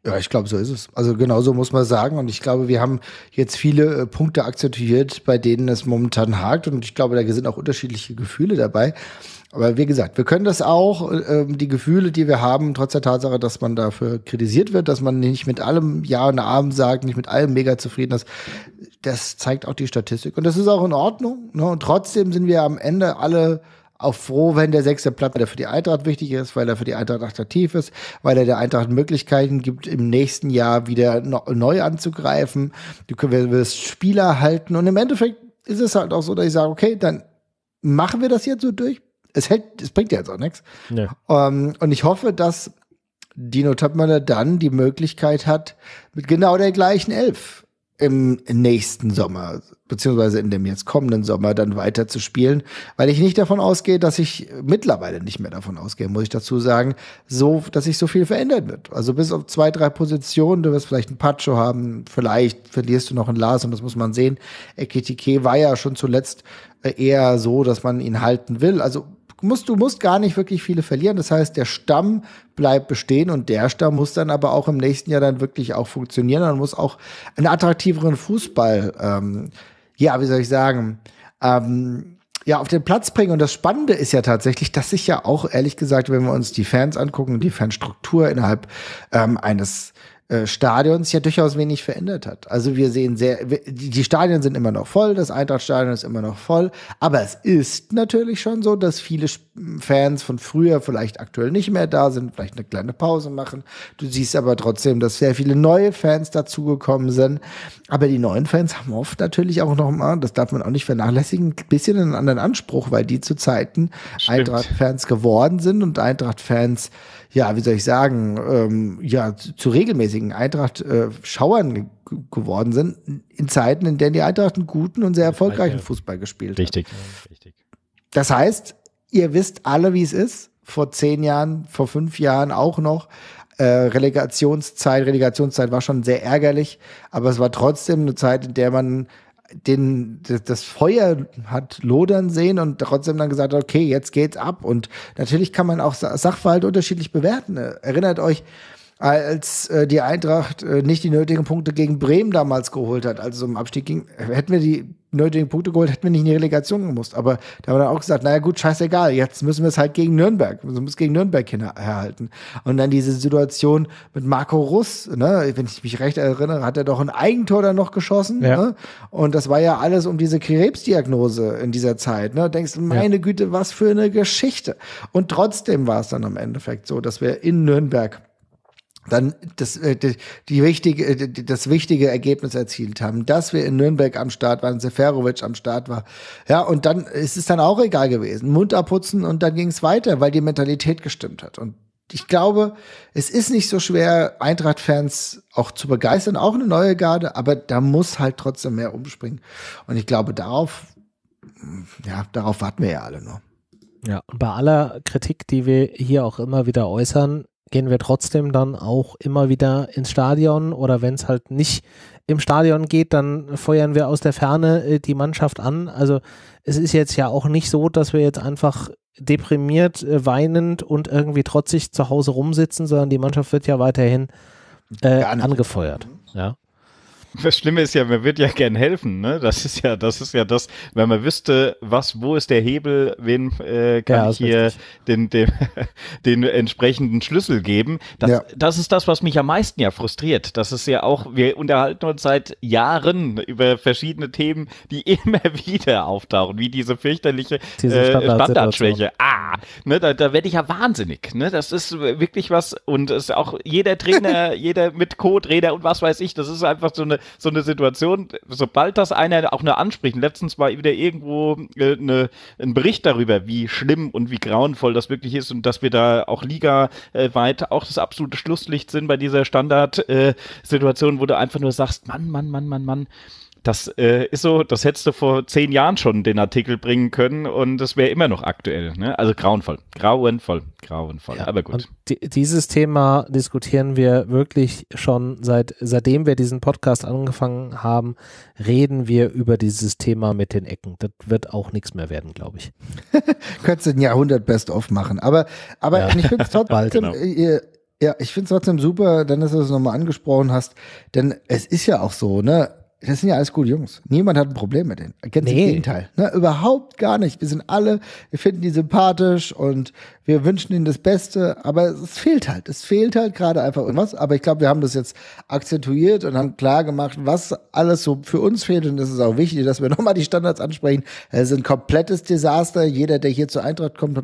Ja, ich glaube, so ist es. Also genau so muss man sagen. Und ich glaube, wir haben jetzt viele äh, Punkte akzeptiert, bei denen es momentan hakt. Und ich glaube, da sind auch unterschiedliche Gefühle dabei. Aber wie gesagt, wir können das auch, äh, die Gefühle, die wir haben, trotz der Tatsache, dass man dafür kritisiert wird, dass man nicht mit allem Ja und Abend sagt, nicht mit allem mega zufrieden ist, das zeigt auch die Statistik. Und das ist auch in Ordnung. Ne? Und trotzdem sind wir am Ende alle auch froh, wenn der sechste Platz der für die Eintracht wichtig ist, weil er für die Eintracht attraktiv ist, weil er der Eintracht Möglichkeiten gibt, im nächsten Jahr wieder neu anzugreifen. Du wirst Spieler halten und im Endeffekt ist es halt auch so, dass ich sage, okay, dann machen wir das jetzt so durch, es hält, es bringt ja jetzt auch nichts. Nee. Um, ähm, und ich hoffe, dass Dino Töpmöller dann die Möglichkeit hat, mit genau der gleichen Elf im nächsten Sommer, beziehungsweise in dem jetzt kommenden Sommer dann weiter zu spielen, weil ich nicht davon ausgehe, dass ich mittlerweile nicht mehr davon ausgehe, muss ich dazu sagen, so, dass sich so viel verändert wird. Also bis auf zwei, drei Positionen, du wirst vielleicht einen Pacho haben, vielleicht verlierst du noch einen Lars und das muss man sehen. Ekitike war ja schon zuletzt äh, eher so, dass man ihn halten will. Also musst, du musst gar nicht wirklich viele verlieren. Das heißt, der Stamm bleibt bestehen und der Stamm muss dann aber auch im nächsten Jahr dann wirklich auch funktionieren. und muss auch einen attraktiveren Fußball, ähm, ja, wie soll ich sagen, ähm, ja, auf den Platz bringen. Und das Spannende ist ja tatsächlich, dass sich ja auch, ehrlich gesagt, wenn wir uns die Fans angucken, die Fanstruktur innerhalb ähm, eines äh, Stadions ja durchaus wenig verändert hat. Also wir sehen sehr, die Stadien sind immer noch voll, das Eintrachtstadion ist immer noch voll, aber es ist natürlich schon so, dass viele Fans von früher vielleicht aktuell nicht mehr da sind, vielleicht eine kleine Pause machen. Du siehst aber trotzdem, dass sehr viele neue Fans dazugekommen sind. Aber die neuen Fans haben oft natürlich auch nochmal, das darf man auch nicht vernachlässigen, ein bisschen einen anderen Anspruch, weil die zu Zeiten Eintracht-Fans geworden sind und Eintracht-Fans ja, wie soll ich sagen, ähm, ja, zu, regelmäßigen Eintracht-Schauern äh, geworden sind, in Zeiten, in denen die Eintracht einen guten und sehr erfolgreichen Fußball gespielt richtig. hat. Richtig. Das heißt, ihr wisst alle, wie es ist. Vor zehn Jahren, vor fünf Jahren auch noch. Äh, Relegationszeit, Relegationszeit war schon sehr ärgerlich, aber es war trotzdem eine Zeit, in der man den, das Feuer hat lodern sehen und trotzdem dann gesagt, okay, jetzt geht's ab. Und natürlich kann man auch Sachverhalte unterschiedlich bewerten. Erinnert euch, als äh, die Eintracht äh, nicht die nötigen Punkte gegen Bremen damals geholt hat, also im Abstieg ging, hätten wir die nötigen Punkte geholt, hätten wir nicht in die Relegation gemusst. Aber da haben wir dann auch gesagt, naja gut, scheißegal, jetzt müssen wir es halt gegen Nürnberg, wir müssen es gegen Nürnberg herhalten. Und dann diese Situation mit Marco Russ, ne, wenn ich mich recht erinnere, hat er doch ein Eigentor dann noch geschossen. Ja. Ne? Und das war ja alles um diese Krebsdiagnose in dieser Zeit. Ne? Denkst du, meine ja. Güte, was für eine Geschichte. Und trotzdem war es dann am Endeffekt so, dass wir in Nürnberg dann das, äh, die, die wichtige, äh, das wichtige Ergebnis erzielt haben, dass wir in Nürnberg am Start waren, Seferovic am Start war. Ja, und dann ist es dann auch egal gewesen. Mund abputzen und dann ging es weiter, weil die Mentalität gestimmt hat. Und ich glaube, es ist nicht so schwer, Eintracht-Fans auch zu begeistern, auch eine neue Garde, aber da muss halt trotzdem mehr umspringen. Und ich glaube, darauf, ja, darauf warten wir ja alle nur. Ja, und bei aller Kritik, die wir hier auch immer wieder äußern, gehen wir trotzdem dann auch immer wieder ins Stadion oder wenn es halt nicht im Stadion geht, dann feuern wir aus der Ferne äh, die Mannschaft an. Also es ist jetzt ja auch nicht so, dass wir jetzt einfach deprimiert, äh, weinend und irgendwie trotzig zu Hause rumsitzen, sondern die Mannschaft wird ja weiterhin äh, angefeuert. Ja. Das Schlimme ist ja, man wird ja gern helfen. Ne? Das ist ja, das ist ja das, wenn man wüsste, was, wo ist der Hebel, wen äh, kann ja, ich hier den, den, den, entsprechenden Schlüssel geben. Das, ja. das ist das, was mich am meisten ja frustriert. Das ist ja auch, wir unterhalten uns seit Jahren über verschiedene Themen, die immer wieder auftauchen, wie diese fürchterliche diese äh, Standardschwäche. Ah, ne, da, da werde ich ja wahnsinnig. Ne? Das ist wirklich was und es ist auch jeder Trainer, jeder mit Co-Trainer und was weiß ich, das ist einfach so eine so eine Situation, sobald das einer auch nur anspricht, letztens war wieder irgendwo äh, eine, ein Bericht darüber, wie schlimm und wie grauenvoll das wirklich ist und dass wir da auch ligaweit äh, auch das absolute Schlusslicht sind bei dieser Standardsituation, äh, wo du einfach nur sagst, Mann, Mann, Mann, Mann, Mann, das äh, ist so, das hättest du vor zehn Jahren schon den Artikel bringen können und das wäre immer noch aktuell. Ne? Also grauenvoll, grauenvoll, grauenvoll. Ja, aber gut. dieses Thema diskutieren wir wirklich schon seit seitdem wir diesen Podcast angefangen haben, reden wir über dieses Thema mit den Ecken. Das wird auch nichts mehr werden, glaube ich. Könntest du ein Jahrhundert Best of machen, aber aber ja. ich finde es trotzdem. Bald, genau. Äh, ja, ich finde es trotzdem super, Dennis, dass du es nochmal angesprochen hast, denn es ist ja auch so, ne? Das sind ja alles gute Jungs. Niemand hat ein Problem mit denen. Ganz nee. im Gegenteil. Ne? Überhaupt gar nicht. Wir sind alle, wir finden die sympathisch und wir wünschen ihnen das Beste. Aber es fehlt halt. Es fehlt halt gerade einfach irgendwas. Aber ich glaube, wir haben das jetzt akzentuiert und haben klar gemacht, was alles so für uns fehlt. Und es ist auch wichtig, dass wir nochmal die Standards ansprechen. Es ist ein komplettes Desaster. Jeder, der hier zur Eintracht kommt,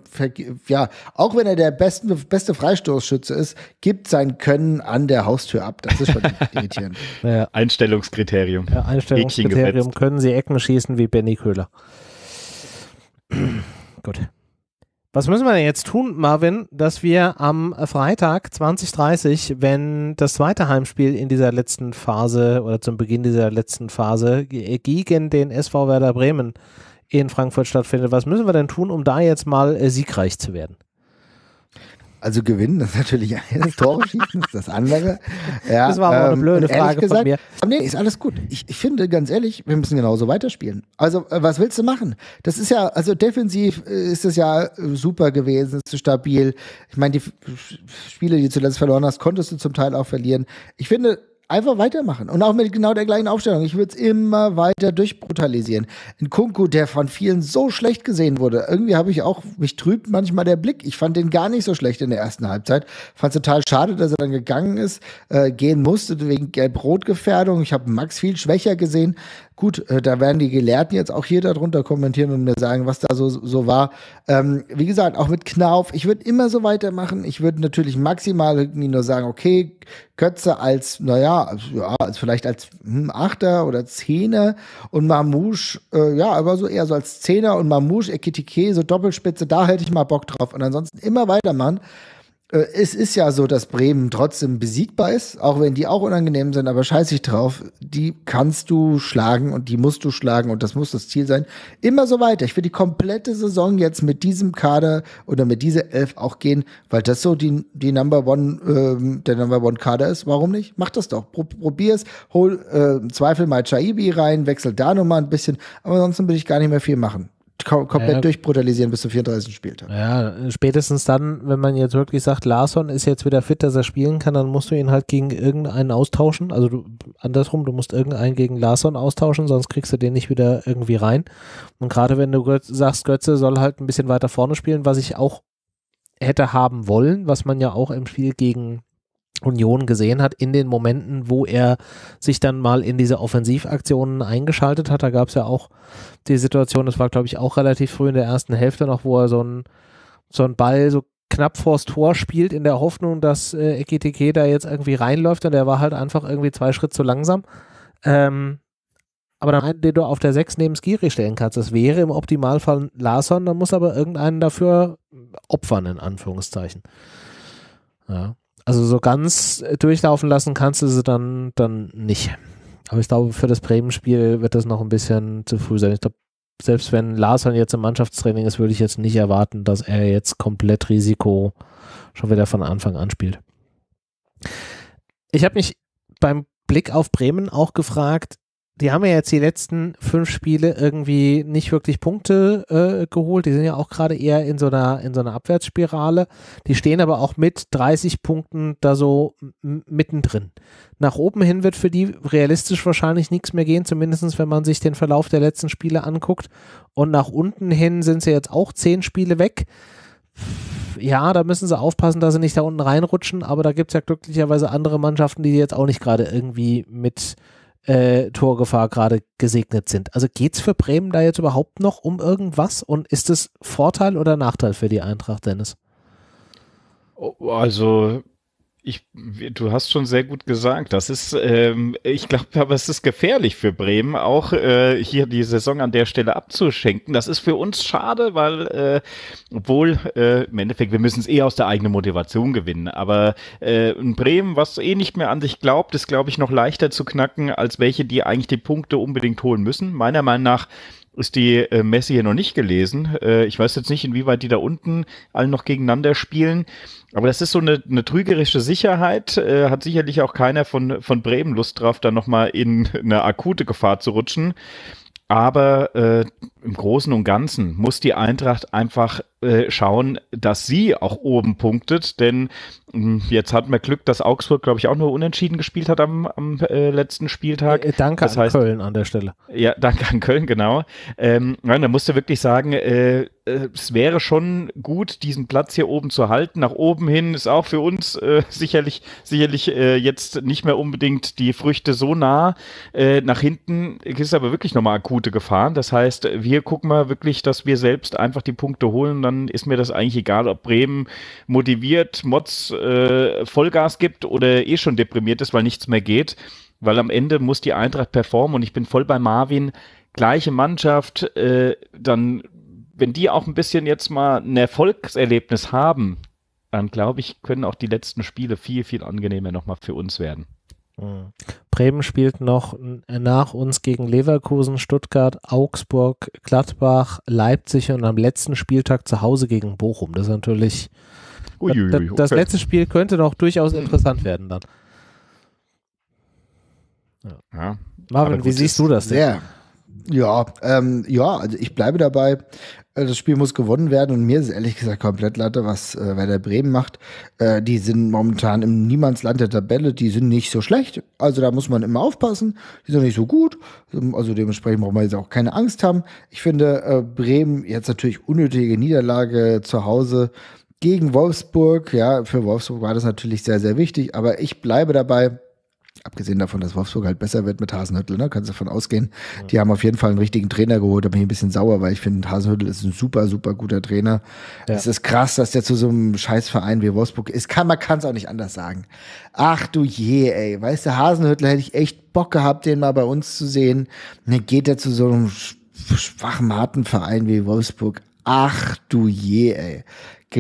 ja, auch wenn er der besten, beste Freistoßschütze ist, gibt sein Können an der Haustür ab. Das ist schon irritierend. Naja, Einstellungskriterium. Äh, Einstellungskriterium können sie Ecken schießen wie Benny Köhler. Gut. Was müssen wir denn jetzt tun, Marvin, dass wir am Freitag 20.30, wenn das zweite Heimspiel in dieser letzten Phase oder zum Beginn dieser letzten Phase äh, gegen den SV Werder Bremen in Frankfurt stattfindet, was müssen wir denn tun, um da jetzt mal äh, siegreich zu werden? Also gewinnen, das ist natürlich eines, Tore schießen ist das andere. Ja, das war aber ähm, eine blöde Frage gesagt, von mir. Nee, ist alles gut. Ich, ich, finde, ganz ehrlich, wir müssen genauso weiterspielen. Also, äh, was willst du machen? Das ist ja, also defensiv äh, ist es ja äh, super gewesen, ist stabil. Ich meine, die Spiele, die du zuletzt verloren hast, konntest du zum Teil auch verlieren. Ich finde, einfach weitermachen. Und auch mit genau der gleichen Aufstellung. Ich würde es immer weiter durchbrutalisieren. Ein Kunku, der von vielen so schlecht gesehen wurde. Irgendwie habe ich auch, mich trübt manchmal der Blick. Ich fand den gar nicht so schlecht in der ersten Halbzeit. Fand es total schade, dass er dann gegangen ist, äh, gehen musste wegen Gelb-Rot-Gefährdung. Ich habe Max viel schwächer gesehen. Gut, äh, da werden die Gelehrten jetzt auch hier darunter kommentieren und mir sagen, was da so, so war. Ähm, wie gesagt, auch mit Knauf, ich würde immer so weitermachen. Ich würde natürlich maximal irgendwie nur sagen, okay, Kötze als, naja, ja, als vielleicht als hm, Achter oder Zehner und Mamouche, äh, ja, aber so eher so als Zehner und Mamouche, Ekitike, so Doppelspitze, da hätte ich mal Bock drauf. Und ansonsten immer weitermachen. Äh, es ist ja so, dass Bremen trotzdem besiegbar ist, auch wenn die auch unangenehm sind, aber scheiß ich drauf. Die kannst du schlagen und die musst du schlagen und das muss das Ziel sein. Immer so weiter. Ich will die komplette Saison jetzt mit diesem Kader oder mit dieser Elf auch gehen, weil das so die, die Number One, äh, der Number One Kader ist. Warum nicht? Mach das doch. Pro, probier's. Hol äh, im Zweifel mal Chaibi rein, wechsel da nochmal ein bisschen. Aber ansonsten will ich gar nicht mehr viel machen komplett ja. durchbrutalisieren bis zum 34. Spieltag. Ja, spätestens dann, wenn man jetzt wirklich sagt, Larson ist jetzt wieder fit, dass er spielen kann, dann musst du ihn halt gegen irgendeinen austauschen. Also du, andersrum, du musst irgendeinen gegen Larson austauschen, sonst kriegst du den nicht wieder irgendwie rein. Und gerade wenn du Götze, sagst, Götze soll halt ein bisschen weiter vorne spielen, was ich auch hätte haben wollen, was man ja auch im Spiel gegen Union gesehen hat in den Momenten, wo er sich dann mal in diese Offensivaktionen eingeschaltet hat. Da gab es ja auch die Situation, das war glaube ich auch relativ früh in der ersten Hälfte noch, wo er so einen so Ball so knapp vors Tor spielt in der Hoffnung, dass äh, Ekitike da jetzt irgendwie reinläuft und der war halt einfach irgendwie zwei Schritte zu langsam. Ähm, aber dann einen, den du auf der 6 neben Skiri stellen kannst. Das wäre im Optimalfall Larson, dann muss aber irgendeinen dafür opfern, in Anführungszeichen. Ja. Also so ganz äh, durchlaufen lassen kannst du sie dann, dann nicht. Aber ich glaube, für das Bremen-Spiel wird das noch ein bisschen zu früh sein. Ich glaube, selbst wenn Larsson jetzt im Mannschaftstraining ist, würde ich jetzt nicht erwarten, dass er jetzt komplett Risiko schon wieder von Anfang an spielt. Ich habe mich beim Blick auf Bremen auch gefragt, die haben ja jetzt die letzten fünf Spiele irgendwie nicht wirklich Punkte äh, geholt. Die sind ja auch gerade eher in so einer in so einer Abwärtsspirale. Die stehen aber auch mit 30 Punkten da so mittendrin. Nach oben hin wird für die realistisch wahrscheinlich nichts mehr gehen, zumindest wenn man sich den Verlauf der letzten Spiele anguckt. Und nach unten hin sind sie jetzt auch zehn Spiele weg ja, da müssen sie aufpassen, dass sie nicht da unten reinrutschen, aber da gibt es ja glücklicherweise andere Mannschaften, die jetzt auch nicht gerade irgendwie mit äh, Torgefahr gerade gesegnet sind. Also geht es für Bremen da jetzt überhaupt noch um irgendwas und ist es Vorteil oder Nachteil für die Eintracht, Dennis? Oh, also ich, du hast schon sehr gut gesagt. Das ist, ähm, ich glaube, aber es ist gefährlich für Bremen, auch äh, hier die Saison an der Stelle abzuschenken. Das ist für uns schade, weil äh, obwohl äh, im Endeffekt wir müssen es eh aus der eigenen Motivation gewinnen. Aber äh, ein Bremen, was eh nicht mehr an sich glaubt, ist glaube ich noch leichter zu knacken als welche, die eigentlich die Punkte unbedingt holen müssen. Meiner Meinung nach ist die äh, Messe hier noch nicht gelesen. Äh, ich weiß jetzt nicht, inwieweit die da unten alle noch gegeneinander spielen. Aber das ist so eine, eine trügerische Sicherheit. Äh, hat sicherlich auch keiner von, von Bremen Lust drauf, da nochmal in eine akute Gefahr zu rutschen. Aber äh, im Großen und Ganzen muss die Eintracht einfach äh, schauen, dass sie auch oben punktet, denn hm, jetzt hat man Glück, dass Augsburg, glaube ich, auch nur unentschieden gespielt hat am, am äh, letzten Spieltag. Äh, danke das an heißt, Köln an der Stelle. Ja, danke an Köln, genau. Ähm, nein, da musst du wirklich sagen, äh, äh, es wäre schon gut, diesen Platz hier oben zu halten. Nach oben hin ist auch für uns sicherlich, sicherlich jetzt nicht mehr unbedingt die Früchte so nah. nach hinten ist aber wirklich nochmal akute Gefahr. Das heißt, wir gucken mal wirklich, dass wir selbst einfach die Punkte holen und dann dann ist mir das eigentlich egal, ob Bremen motiviert, Mods äh, Vollgas gibt oder eh schon deprimiert ist, weil nichts mehr geht. Weil am Ende muss die Eintracht performen und ich bin voll bei Marvin. Gleiche Mannschaft, äh, dann, wenn die auch ein bisschen jetzt mal ein Erfolgserlebnis haben, dann glaube ich, können auch die letzten Spiele viel, viel angenehmer nochmal für uns werden. Bremen spielt noch äh, nach uns gegen Leverkusen, Stuttgart, Augsburg, Gladbach, Leipzig und am letzten Spieltag zu Hause gegen Bochum. Das ist natürlich. Uiuiui, das, das letzte Spiel könnte noch durchaus interessant werden dann. Ja. Ja, Marvin, wie siehst du das denn? Sehr. Ja, ähm, ja, also ich bleibe dabei. Äh, das Spiel muss gewonnen werden und mir ist ehrlich gesagt komplett Latte, was äh, Werder Bremen macht. Äh, die sind momentan im Niemandsland der Tabelle, die sind nicht so schlecht. Also da muss man immer aufpassen. Die sind nicht so gut. Also dementsprechend braucht man jetzt auch keine Angst haben. Ich finde äh, Bremen jetzt natürlich unnötige Niederlage zu Hause gegen Wolfsburg. Ja, für Wolfsburg war das natürlich sehr, sehr wichtig, aber ich bleibe dabei. Abgesehen davon, dass Wolfsburg halt besser wird mit Hasenhüttel, ne? kannst du davon ausgehen. Ja. Mhm. Die haben auf jeden Fall einen richtigen Trainer geholt. Da bin ich ein bisschen sauer, weil ich finde, Hasenhüttel ist ein super, super guter Trainer. Ja. Es ist krass, dass der zu so einem Scheißverein wie Wolfsburg ist. Kann, man kann es auch nicht anders sagen. Ach du je, ey. Weißt du, Hasenhüttel hätte ich echt Bock gehabt, den mal bei uns zu sehen. Und ne, geht er zu so einem schwachen, harten Verein wie Wolfsburg. Ach du je, ey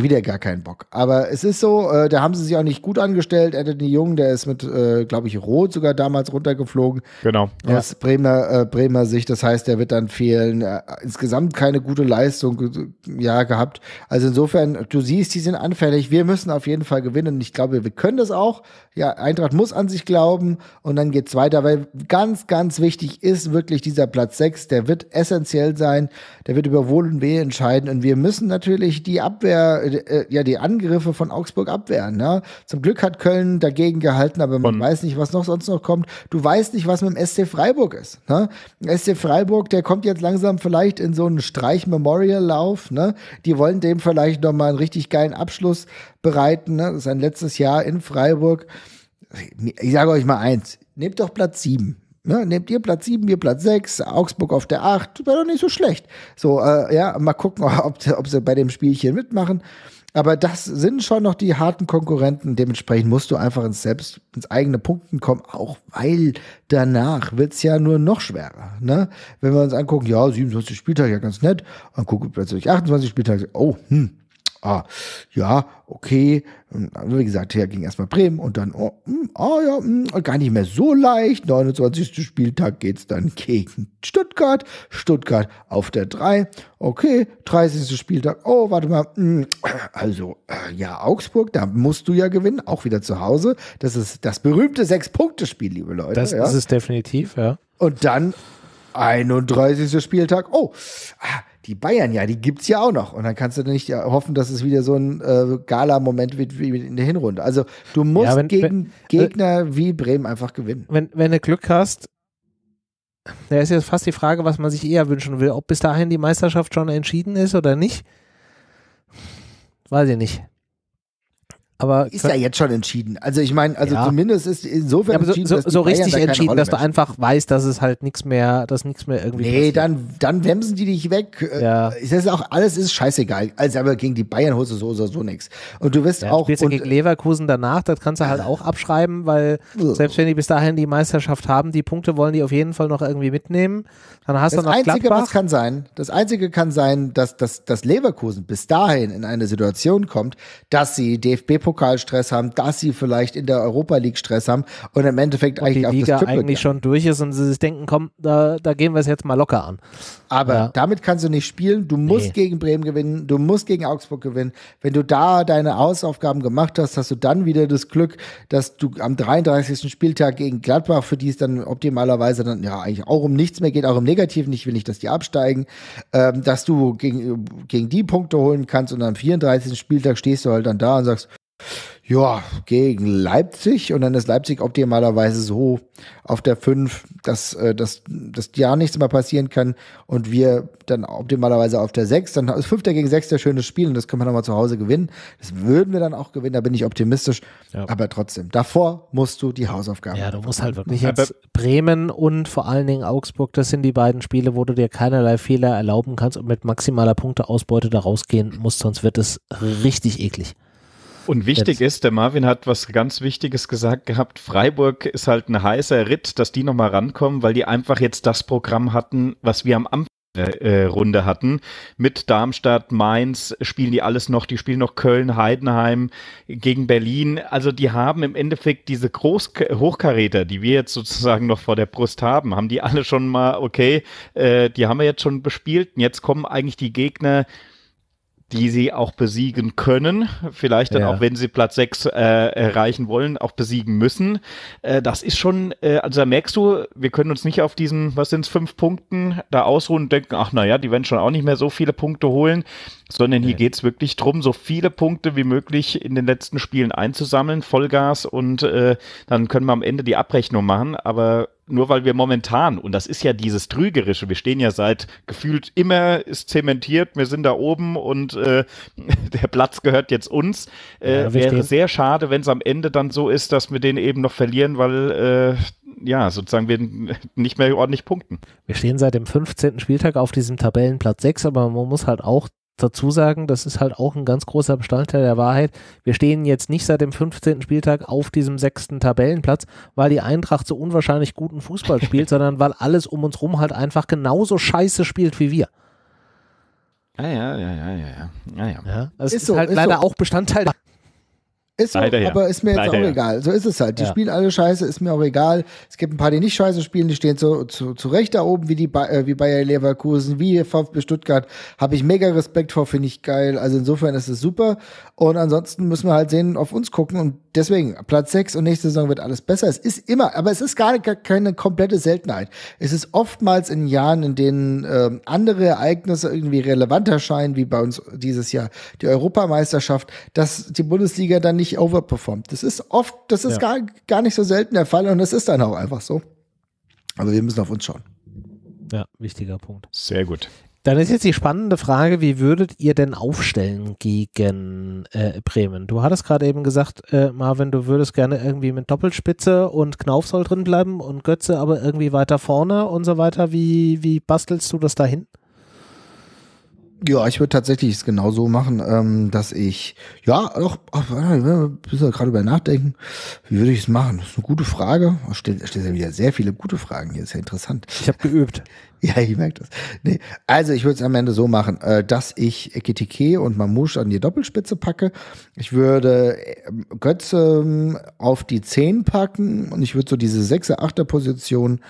wieder gar keinen Bock. Aber es ist so, äh, da haben sie sich auch nicht gut angestellt. Anthony Jung, der ist mit, äh, glaube ich, Rot sogar damals runtergeflogen. Genau. Aus ja. Bremer, äh, Bremer Sicht. Das heißt, der wird dann fehlen. Äh, insgesamt keine gute Leistung äh, ja, gehabt. Also insofern, du siehst, die sind anfällig. Wir müssen auf jeden Fall gewinnen. Ich glaube, wir können das auch. Ja, Eintracht muss an sich glauben und dann geht es weiter, weil ganz, ganz wichtig ist wirklich dieser Platz 6. Der wird essentiell sein. Der wird über Wohl und Weh entscheiden. Und wir müssen natürlich die Abwehr äh, äh, ja die Angriffe von Augsburg abwehren. Ne? Zum Glück hat Köln dagegen gehalten, aber man und. weiß nicht, was noch sonst noch kommt. Du weißt nicht, was mit dem SC Freiburg ist. Ne? SC Freiburg, der kommt jetzt langsam vielleicht in so einen Streich-Memorial-Lauf. Ne? Die wollen dem vielleicht noch mal einen richtig geilen Abschluss bereiten. Ne? Sein letztes Jahr in Freiburg. Ich sage euch mal eins: Nehmt doch Platz sieben. Ne, nehmt ihr Platz 7, wir Platz 6, Augsburg auf der 8, wäre doch nicht so schlecht. So, äh, ja, mal gucken, ob, ob sie bei dem Spielchen mitmachen. Aber das sind schon noch die harten Konkurrenten. Dementsprechend musst du einfach ins selbst, ins eigene Punkten kommen, auch weil danach wird es ja nur noch schwerer. Ne? Wenn wir uns angucken, ja, 27 Spieltag, ja ganz nett. Und gucken plötzlich 28 Spieltag, oh, hm, ah, ja, okay. Also wie gesagt, her ging erstmal Bremen und dann, oh, mh, hm, ah, oh ja, mh, hm, gar nicht mehr so leicht. 29. Spieltag geht es dann gegen Stuttgart. Stuttgart auf der 3. Okay, 30. Spieltag. Oh, warte mal. Mh, hm, also, äh, ja, Augsburg, da musst du ja gewinnen, auch wieder zu Hause. Das ist das berühmte Sechs-Punkte-Spiel, liebe Leute. Das ja. ist es definitiv, ja. Und dann 31. Spieltag. Oh, ah, die Bayern ja, die gibt es ja auch noch. Und dann kannst du nicht äh, hoffen, dass es wieder so ein äh, Gala-Moment wird wie in der Hinrunde. Also du musst ja, wenn, gegen wenn, äh, Gegner äh, wie Bremen einfach gewinnen. Wenn, wenn du Glück hast, da ist jetzt fast die Frage, was man sich eher wünschen will, ob bis dahin die Meisterschaft schon entschieden ist oder nicht. Weiß ich nicht. Aber ist ja jetzt schon entschieden. Also ich meine, also ja. zumindest ist insofern ja, so, so, so richtig entschieden, dass du einfach weißt, dass es halt nichts mehr, dass nichts mehr irgendwie. Nee, passiert. dann dann wemsen die dich weg. Äh, ja. Es ist auch alles ist scheißegal. Also aber gegen die Bayern holst du so oder so nichts. Und du wirst ja, auch spielst und, gegen Leverkusen danach, das kannst du halt auch abschreiben, weil selbst wenn die bis dahin die Meisterschaft haben, die Punkte wollen die auf jeden Fall noch irgendwie mitnehmen. Dann hast das du noch einzige, Gladbach. was kann sein, das einzige kann sein, dass dass dass Leverkusen bis dahin in eine Situation kommt, dass sie DFB-Punkte Pokalstress haben, dass sie vielleicht in der Europa League Stress haben und im Endeffekt und eigentlich die Liga auf das eigentlich schon durch ist und sie sich denken, komm, da, da gehen wir es jetzt mal locker an. Aber ja. damit kannst du nicht spielen. Du musst nee. gegen Bremen gewinnen, du musst gegen Augsburg gewinnen. Wenn du da deine Hausaufgaben gemacht hast, hast du dann wieder das Glück, dass du am 33. Spieltag gegen Gladbach, für die es dann optimalerweise dann ja eigentlich auch um nichts mehr geht, auch im Negativen, ich will nicht, dass die absteigen, ähm, dass du gegen, gegen die Punkte holen kannst und am 34. Spieltag stehst du halt dann da und sagst, ja, gegen Leipzig und dann ist Leipzig optimalerweise so auf der 5, äh, dass, dass, dass ja nichts mehr passieren kann und wir dann optimalerweise auf der 6. Dann ist 5. gegen 6 der schönes Spiel und das können wir nochmal zu Hause gewinnen. Das würden wir dann auch gewinnen, da bin ich optimistisch. Ja. Aber trotzdem, davor musst du die Hausaufgaben. Ja, du musst halt wirklich jetzt Bremen und vor allen Dingen Augsburg, das sind die beiden Spiele, wo du dir keinerlei Fehler erlauben kannst und mit maximaler Punkteausbeute da rausgehen musst, sonst wird es richtig eklig. Und wichtig Jetzt. ist, der Marvin hat was ganz Wichtiges gesagt gehabt. Freiburg ist halt ein heißer Ritt, dass die nochmal rankommen, weil die einfach jetzt das Programm hatten, was wir am Anfang äh, Runde hatten. Mit Darmstadt, Mainz spielen die alles noch. Die spielen noch Köln, Heidenheim gegen Berlin. Also die haben im Endeffekt diese Groß Hochkaräter, die wir jetzt sozusagen noch vor der Brust haben, haben die alle schon mal, okay, äh, die haben wir jetzt schon bespielt. Und jetzt kommen eigentlich die Gegner, die sie auch besiegen können, vielleicht dann ja. auch, wenn sie Platz 6 äh, erreichen wollen, auch besiegen müssen. Äh, das ist schon, äh, also da merkst du, wir können uns nicht auf diesen, was sind es, fünf Punkten da ausruhen und denken, ach naja, die werden schon auch nicht mehr so viele Punkte holen, sondern hier geht's wirklich drum, so viele Punkte wie möglich in den letzten Spielen einzusammeln, Vollgas und äh, dann können wir am Ende die Abrechnung machen, aber nur weil wir momentan, und das ist ja dieses Trügerische, wir stehen ja seit gefühlt immer ist zementiert, wir sind da oben und äh, der Platz gehört jetzt uns. Äh, ja, wäre stehen. sehr schade, wenn es am Ende dann so ist, dass wir den eben noch verlieren, weil äh, ja, sozusagen wir nicht mehr ordentlich punkten. Wir stehen seit dem 15. Spieltag auf diesem Tabellenplatz 6, aber man muss halt auch dazu sagen, das ist halt auch ein ganz großer Bestandteil der Wahrheit. Wir stehen jetzt nicht seit dem 15. Spieltag auf diesem sechsten Tabellenplatz, weil die Eintracht so unwahrscheinlich guten Fußball spielt, sondern weil alles um uns rum halt einfach genauso scheiße spielt wie wir. Ja, ja, ja, ja, ja, ja. ja, ja. das ist, ist so, halt ist leider so. auch Bestandteil der ist Leider aber ist mir jetzt Leider auch ja. egal. So ist es halt. Die ja. spielen alle scheiße, ist mir auch egal. Es gibt ein paar, die nicht scheiße spielen, die stehen so zu, zu Recht da oben, wie die äh, wie Bayer Leverkusen, wie VfB Stuttgart. Habe ich mega Respekt vor, finde ich geil. Also insofern ist es super. Und ansonsten müssen wir halt sehen, auf uns gucken. Und deswegen, Platz 6 und nächste Saison wird alles besser. Es ist immer, aber es ist gar keine komplette Seltenheit. Es ist oftmals in Jahren, in denen ähm, andere Ereignisse irgendwie relevanter scheinen, wie bei uns dieses Jahr die Europameisterschaft, dass die Bundesliga dann nicht richtig overperformt. Das ist oft, das ist ja. gar, gar nicht so selten der Fall und das ist dann auch einfach so. Aber wir müssen auf uns schauen. Ja, wichtiger Punkt. Sehr gut. Dann ist jetzt die spannende Frage, wie würdet ihr denn aufstellen gegen äh, Bremen? Du hattest gerade eben gesagt, äh, Marvin, du würdest gerne irgendwie mit Doppelspitze und Knauf soll drin bleiben und Götze aber irgendwie weiter vorne und so weiter. Wie, wie bastelst du das dahin? Ja, ich würde tatsächlich es genau so machen, ähm, dass ich, ja, doch, bisschen gerade über nachdenken, wie würde ich es machen? Das ist eine gute Frage. Es stehen, stehen ja wieder sehr viele gute Fragen hier, ist ja interessant. Ich habe geübt. ja, ich merke das. Nee. Also ich würde es am Ende so machen, äh, dass ich Ekitike und Mamouche an die Doppelspitze packe. Ich würde ähm, Götze auf die 10 packen und ich würde so diese 6er, 8er Position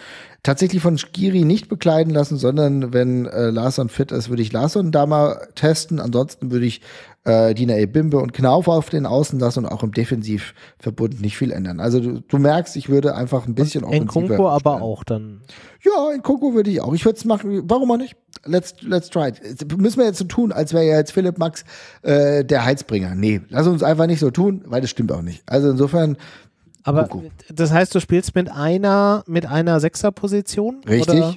tatsächlich von Skiri nicht bekleiden lassen, sondern wenn äh, Larson fit ist, würde ich Larson da mal testen. Ansonsten würde ich äh, Dina Ebimbe und Knauf auf den Außen lassen und auch im Defensivverbund nicht viel ändern. Also du, du merkst, ich würde einfach ein bisschen und offensiver. In Kongo aber auch dann. Ja, in Kunko würde ich auch. Ich würde es machen. Warum auch nicht? Let's, let's try it. Müssen wir jetzt so tun, als wäre ja jetzt Philipp Max äh, der Heizbringer. Nee, lass uns einfach nicht so tun, weil das stimmt auch nicht. Also insofern aber Kuckuck. das heißt, du spielst mit einer, mit einer Sechser-Position? Richtig. Oder?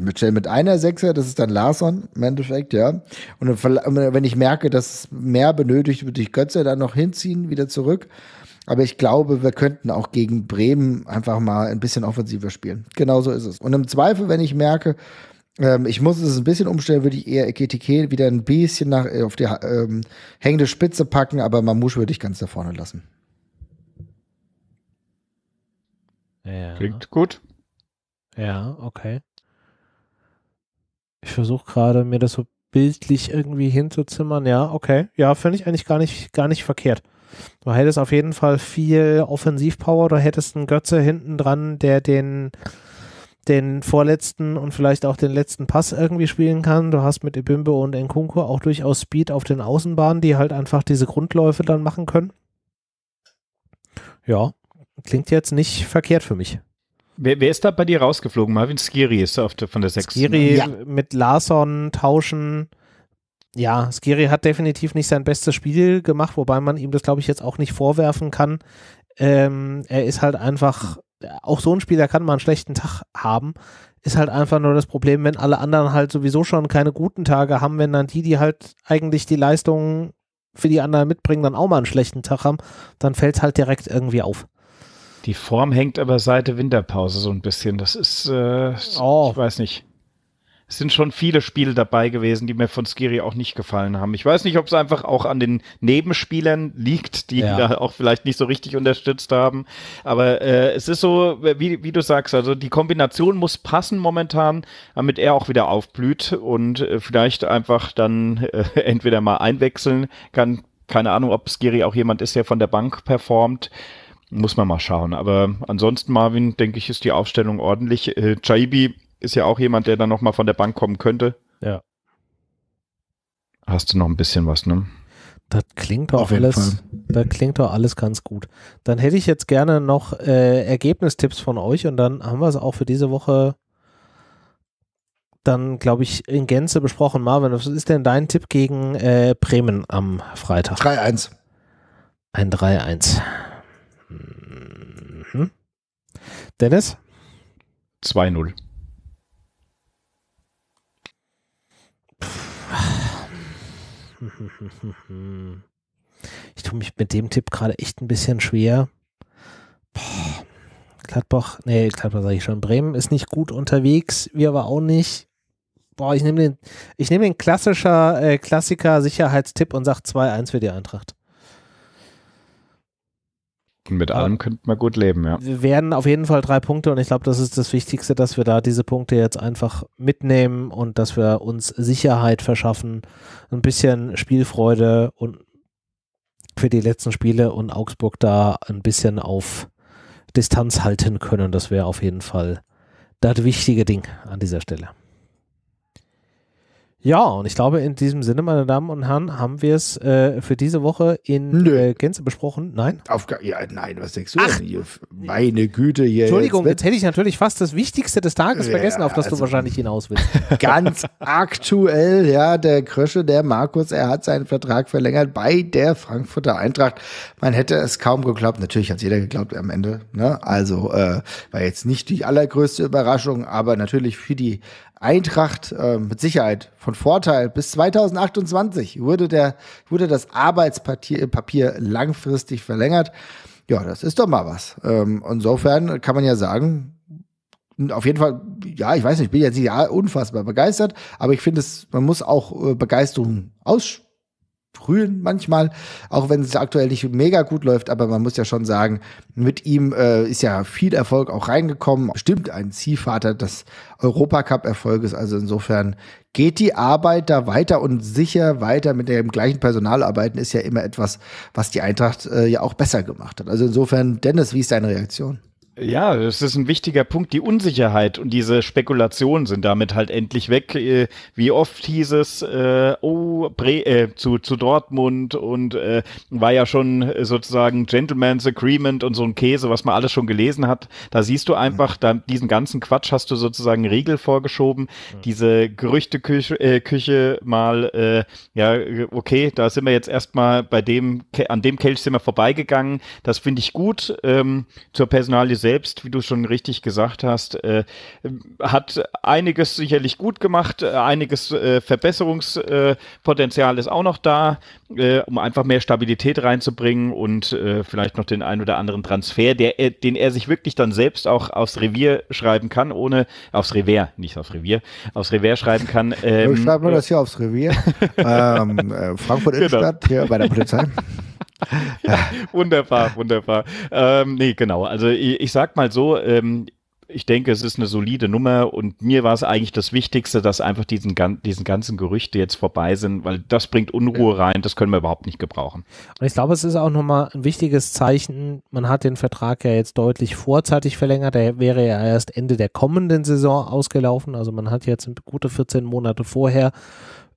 Mit, einer Sechser, das ist dann Larson im Endeffekt, ja. Und wenn ich merke, dass mehr benötigt, würde ich Götze dann noch hinziehen, wieder zurück. Aber ich glaube, wir könnten auch gegen Bremen einfach mal ein bisschen offensiver spielen. Genau so ist es. Und im Zweifel, wenn ich merke, ähm, ich muss es ein bisschen umstellen, würde ich eher GTK wieder ein bisschen nach, äh, auf die ähm, hängende Spitze packen, aber Mamouche würde ich ganz da vorne lassen. Ja. Klingt gut. Ja, okay. Ich versuche gerade, mir das so bildlich irgendwie hinzuzimmern. Ja, okay. Ja, finde ich eigentlich gar nicht, gar nicht verkehrt. Du hättest auf jeden Fall viel Offensivpower, du hättest einen Götze hinten dran, der den, den vorletzten und vielleicht auch den letzten Pass irgendwie spielen kann. Du hast mit Ebimbe und Nkunku auch durchaus Speed auf den Außenbahnen, die halt einfach diese Grundläufe dann machen können. Ja, Klingt jetzt nicht verkehrt für mich. Wer, wer ist da bei dir rausgeflogen? Marvin Skiri ist auf der, von der 6. Skiri ja. mit Larson tauschen. Ja, Skiri hat definitiv nicht sein bestes Spiel gemacht, wobei man ihm das, glaube ich, jetzt auch nicht vorwerfen kann. Ähm, er ist halt einfach, auch so ein Spieler kann mal einen schlechten Tag haben. Ist halt einfach nur das Problem, wenn alle anderen halt sowieso schon keine guten Tage haben, wenn dann die, die halt eigentlich die Leistungen für die anderen mitbringen, dann auch mal einen schlechten Tag haben, dann fällt es halt direkt irgendwie auf. Die Form hängt aber seit der Winterpause so ein bisschen. Das ist, äh, oh. ich weiß nicht. Es sind schon viele Spiele dabei gewesen, die mir von Skiri auch nicht gefallen haben. Ich weiß nicht, ob es einfach auch an den Nebenspielern liegt, die ja. da auch vielleicht nicht so richtig unterstützt haben. Aber äh, es ist so, wie, wie, du sagst, also die Kombination muss passen momentan, damit er auch wieder aufblüht und äh, vielleicht einfach dann äh, entweder mal einwechseln kann. Keine Ahnung, ob Skiri auch jemand ist, der von der Bank performt muss man mal schauen. Aber ansonsten, Marvin, denke ich, ist die Aufstellung ordentlich. Äh, Chaibi ist ja auch jemand, der dann nochmal von der Bank kommen könnte. Ja. Hast du noch ein bisschen was, ne? Das klingt doch Auf alles, das klingt doch alles ganz gut. Dann hätte ich jetzt gerne noch äh, Ergebnistipps von euch und dann haben wir es auch für diese Woche dann, glaube ich, in Gänze besprochen. Marvin, was ist denn dein Tipp gegen äh, Bremen am Freitag? 3-1. Ein 3-1. Dennis? 2-0. Ich tue mich mit dem Tipp gerade echt ein bisschen schwer. Boah. Gladbach, nee, Gladbach sage ich schon. Bremen ist nicht gut unterwegs, wir aber auch nicht. Boah, ich nehme den, ich den klassischer äh, Klassiker Sicherheitstipp und sage 2-1 für die Eintracht. Mit allem ja. könnten wir gut leben, ja. Wir werden auf jeden Fall drei Punkte und ich glaube, das ist das Wichtigste, dass wir da diese Punkte jetzt einfach mitnehmen und dass wir uns Sicherheit verschaffen, ein bisschen Spielfreude und für die letzten Spiele und Augsburg da ein bisschen auf Distanz halten können. Das wäre auf jeden Fall das wichtige Ding an dieser Stelle. Ja, und ich glaube, in diesem Sinne, meine Damen und Herren, haben wir es äh, für diese Woche in äh, Gänze besprochen. Nein? Auf, ja, nein, was denkst du Ach, denn? Meine Güte hier. Entschuldigung, jetzt, jetzt, hätte ich natürlich fast das Wichtigste des Tages ja, vergessen, auf das also, du wahrscheinlich hinaus willst. Ganz aktuell, ja, der Krösche, der Markus, er hat seinen Vertrag verlängert bei der Frankfurter Eintracht. Man hätte es kaum geglaubt. Natürlich hat es jeder geglaubt am Ende. Ne? Also äh, war jetzt nicht die allergrößte Überraschung, aber natürlich für die Eintracht äh, mit Sicherheit von Vorteil. Bis 2028 wurde, der, wurde das Arbeitspapier langfristig verlängert. Ja, das ist doch mal was. Ähm, insofern kann man ja sagen, auf jeden Fall, ja, ich weiß nicht, ich bin jetzt nicht unfassbar begeistert, aber ich finde es, man muss auch äh, Begeisterung aussprechen frühen manchmal, auch wenn es aktuell nicht mega gut läuft, aber man muss ja schon sagen, mit ihm äh, ist ja viel Erfolg auch reingekommen. Bestimmt ein Zielvater des Europacup-Erfolges. Also insofern geht die Arbeit da weiter und sicher weiter mit dem gleichen Personal arbeiten ist ja immer etwas, was die Eintracht äh, ja auch besser gemacht hat. Also insofern, Dennis, wie ist deine Reaktion? Ja, das ist ein wichtiger Punkt. Die Unsicherheit und diese Spekulationen sind damit halt endlich weg. Äh, wie oft hieß es, äh, oh, Bre äh, zu, zu Dortmund und äh, war ja schon sozusagen Gentleman's Agreement und so ein Käse, was man alles schon gelesen hat. Da siehst du mhm. einfach, da, diesen ganzen Quatsch hast du sozusagen Riegel vorgeschoben. Mhm. Diese Gerüchteküche äh, Küche mal, äh, ja, okay, da sind wir jetzt erstmal bei dem, an dem Kelch sind wir vorbeigegangen. Das finde ich gut. Ähm, zur Personalisierung selbst, wie du schon richtig gesagt hast, äh, hat einiges sicherlich gut gemacht, äh, einiges äh, Verbesserungspotenzial äh, ist auch noch da, äh, um einfach mehr Stabilität reinzubringen und vielleicht noch den ein oder anderen Transfer, der, den er sich wirklich dann selbst auch aufs Revier schreiben kann, ohne aufs Revier, nicht aufs Revier, aufs Revier schreiben kann. Ähm, schreiben wir das hier aufs Revier. ähm, Frankfurt genau. Innenstadt, genau. hier bei der Polizei ja, wunderbar, wunderbar. Ähm, nee, genau. Also ich, ich sag mal so, ähm, ich denke, es ist eine solide Nummer und mir war es eigentlich das Wichtigste, dass einfach diesen, diesen ganzen Gerüchte jetzt vorbei sind, weil das bringt Unruhe rein, das können wir überhaupt nicht gebrauchen. Und ich glaube, es ist auch nochmal ein wichtiges Zeichen, man hat den Vertrag ja jetzt deutlich vorzeitig verlängert, der wäre ja erst Ende der kommenden Saison ausgelaufen, also man hat jetzt gute 14 Monate vorher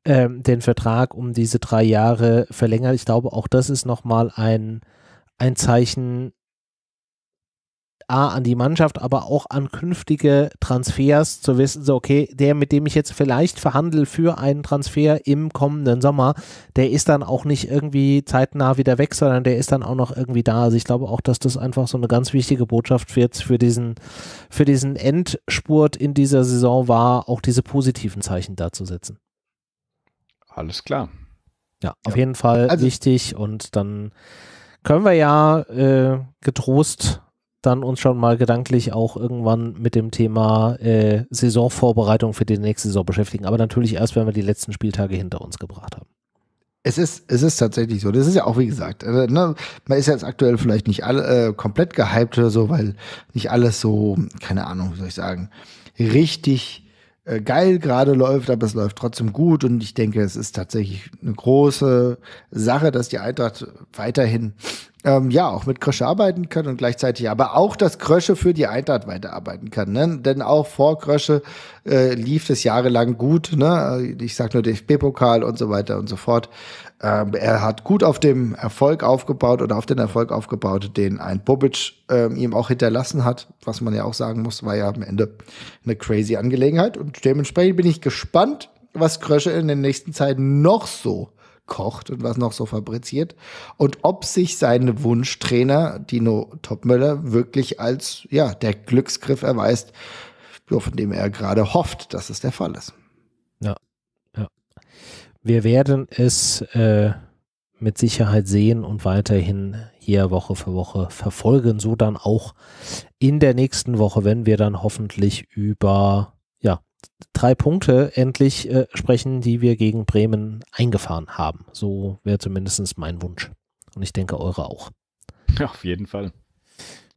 ähm, den Vertrag um diese drei Jahre verlängert. Ich glaube, auch das ist nochmal ein, ein Zeichen A an die Mannschaft, aber auch an künftige Transfers zu wissen, so okay, der, mit dem ich jetzt vielleicht verhandle für einen Transfer im kommenden Sommer, der ist dann auch nicht irgendwie zeitnah wieder weg, sondern der ist dann auch noch irgendwie da. Also ich glaube auch, dass das einfach so eine ganz wichtige Botschaft wird für diesen, für diesen Endspurt in dieser Saison war, auch diese positiven Zeichen da zu setzen. Alles klar. Ja, auf ja. jeden Fall also, wichtig und dann können wir ja äh, getrost dann uns schon mal gedanklich auch irgendwann mit dem Thema äh, Saisonvorbereitung für die nächste Saison beschäftigen. Aber natürlich erst, wenn wir die letzten Spieltage hinter uns gebracht haben. Es ist, es ist tatsächlich so. Das ist ja auch, wie gesagt, äh, ne, man ist jetzt aktuell vielleicht nicht alle, äh, komplett gehypt oder so, weil nicht alles so, keine Ahnung, wie soll ich sagen, richtig äh, geil gerade läuft, aber es läuft trotzdem gut. Und ich denke, es ist tatsächlich eine große Sache, dass die Eintracht weiterhin ähm, ja auch mit Krösche arbeiten kann und gleichzeitig aber auch dass Krösche für die Eintracht weiterarbeiten kann. Ne? Denn auch vor Krösche äh, lief es jahrelang gut. Ne? Ich sag nur DFB-Pokal und so weiter und so fort. Ähm, er hat gut auf dem Erfolg aufgebaut oder auf den Erfolg aufgebaut, den ein Bobic äh, ihm auch hinterlassen hat. Was man ja auch sagen muss, war ja am Ende eine crazy Angelegenheit. Und dementsprechend bin ich gespannt, was Krösche in den nächsten Zeiten noch so kocht und was noch so fabriziert und ob sich seine Wunschtrainer Dino Topmöller wirklich als ja der Glücksgriff erweist, von dem er gerade hofft, dass es der Fall ist. Ja, wir werden es äh, mit Sicherheit sehen und weiterhin hier Woche für Woche verfolgen. So dann auch in der nächsten Woche, wenn wir dann hoffentlich über ja, drei Punkte endlich äh, sprechen, die wir gegen Bremen eingefahren haben. So wäre zumindest mein Wunsch. Und ich denke, eure auch. auf jeden Fall.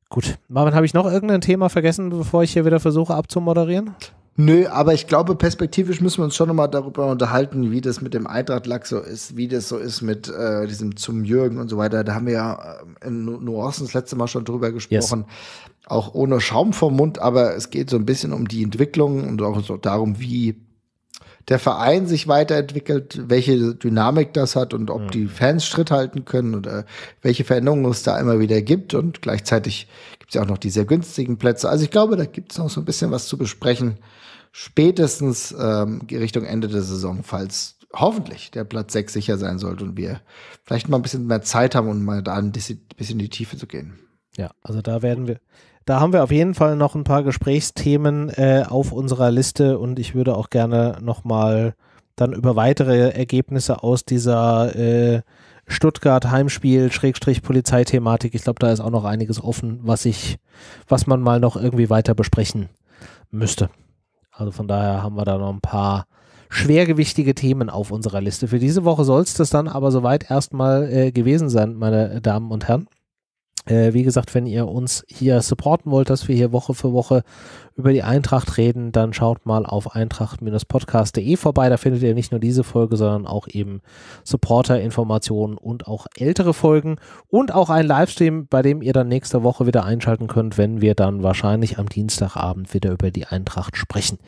Gut. Marvin, habe ich noch irgendein Thema vergessen, bevor ich hier wieder versuche abzumoderieren? Nö, aber ich glaube, perspektivisch müssen wir uns schon nochmal darüber unterhalten, wie das mit dem Eintracht-Lack so ist, wie das so ist mit äh, diesem zum Jürgen und so weiter. Da haben wir ja äh, in Nuancen das letzte Mal schon drüber gesprochen. Yes. Auch ohne Schaum vom Mund, aber es geht so ein bisschen um die Entwicklung und auch so darum, wie der Verein sich weiterentwickelt, welche Dynamik das hat und ob mhm. die Fans Schritt halten können oder welche Veränderungen es da immer wieder gibt. Und gleichzeitig gibt es ja auch noch die sehr günstigen Plätze. Also ich glaube, da gibt es noch so ein bisschen was zu besprechen spätestens ähm, Richtung Ende der Saison, falls hoffentlich der Platz 6 sicher sein sollte und wir vielleicht mal ein bisschen mehr Zeit haben, um mal da ein bisschen in die Tiefe zu gehen. Ja, also da werden wir, da haben wir auf jeden Fall noch ein paar Gesprächsthemen äh, auf unserer Liste und ich würde auch gerne nochmal dann über weitere Ergebnisse aus dieser äh, Stuttgart Heimspiel Schrägstrich Polizeithematik. Ich glaube, da ist auch noch einiges offen, was ich, was man mal noch irgendwie weiter besprechen müsste. Also von daher haben wir da noch ein paar schwergewichtige Themen auf unserer Liste. Für diese Woche soll es das dann aber soweit erstmal äh, gewesen sein, meine Damen und Herren. Äh, wie gesagt, wenn ihr uns hier supporten wollt, dass wir hier Woche für Woche über die Eintracht reden, dann schaut mal auf eintracht-podcast.de vorbei. Da findet ihr nicht nur diese Folge, sondern auch eben Supporter-Informationen und auch ältere Folgen und auch einen Livestream, bei dem ihr dann nächste Woche wieder einschalten könnt, wenn wir dann wahrscheinlich am Dienstagabend wieder über die Eintracht sprechen.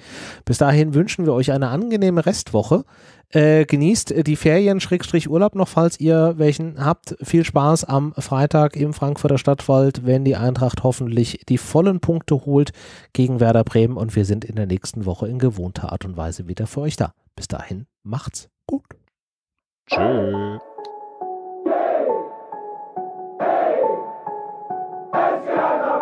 Bis dahin wünschen wir euch eine angenehme Restwoche. Äh, genießt die Ferien, Schrägstrich Urlaub noch, falls ihr welchen habt. Viel Spaß am Freitag im Frankfurter Stadtwald, wenn die Eintracht hoffentlich die vollen Punkte holt gegen gegen Werder Bremen und wir sind in der nächsten Woche in gewohnter Art und Weise wieder für euch da. Bis dahin, macht's gut. Tschüss. Hey, hey, hey,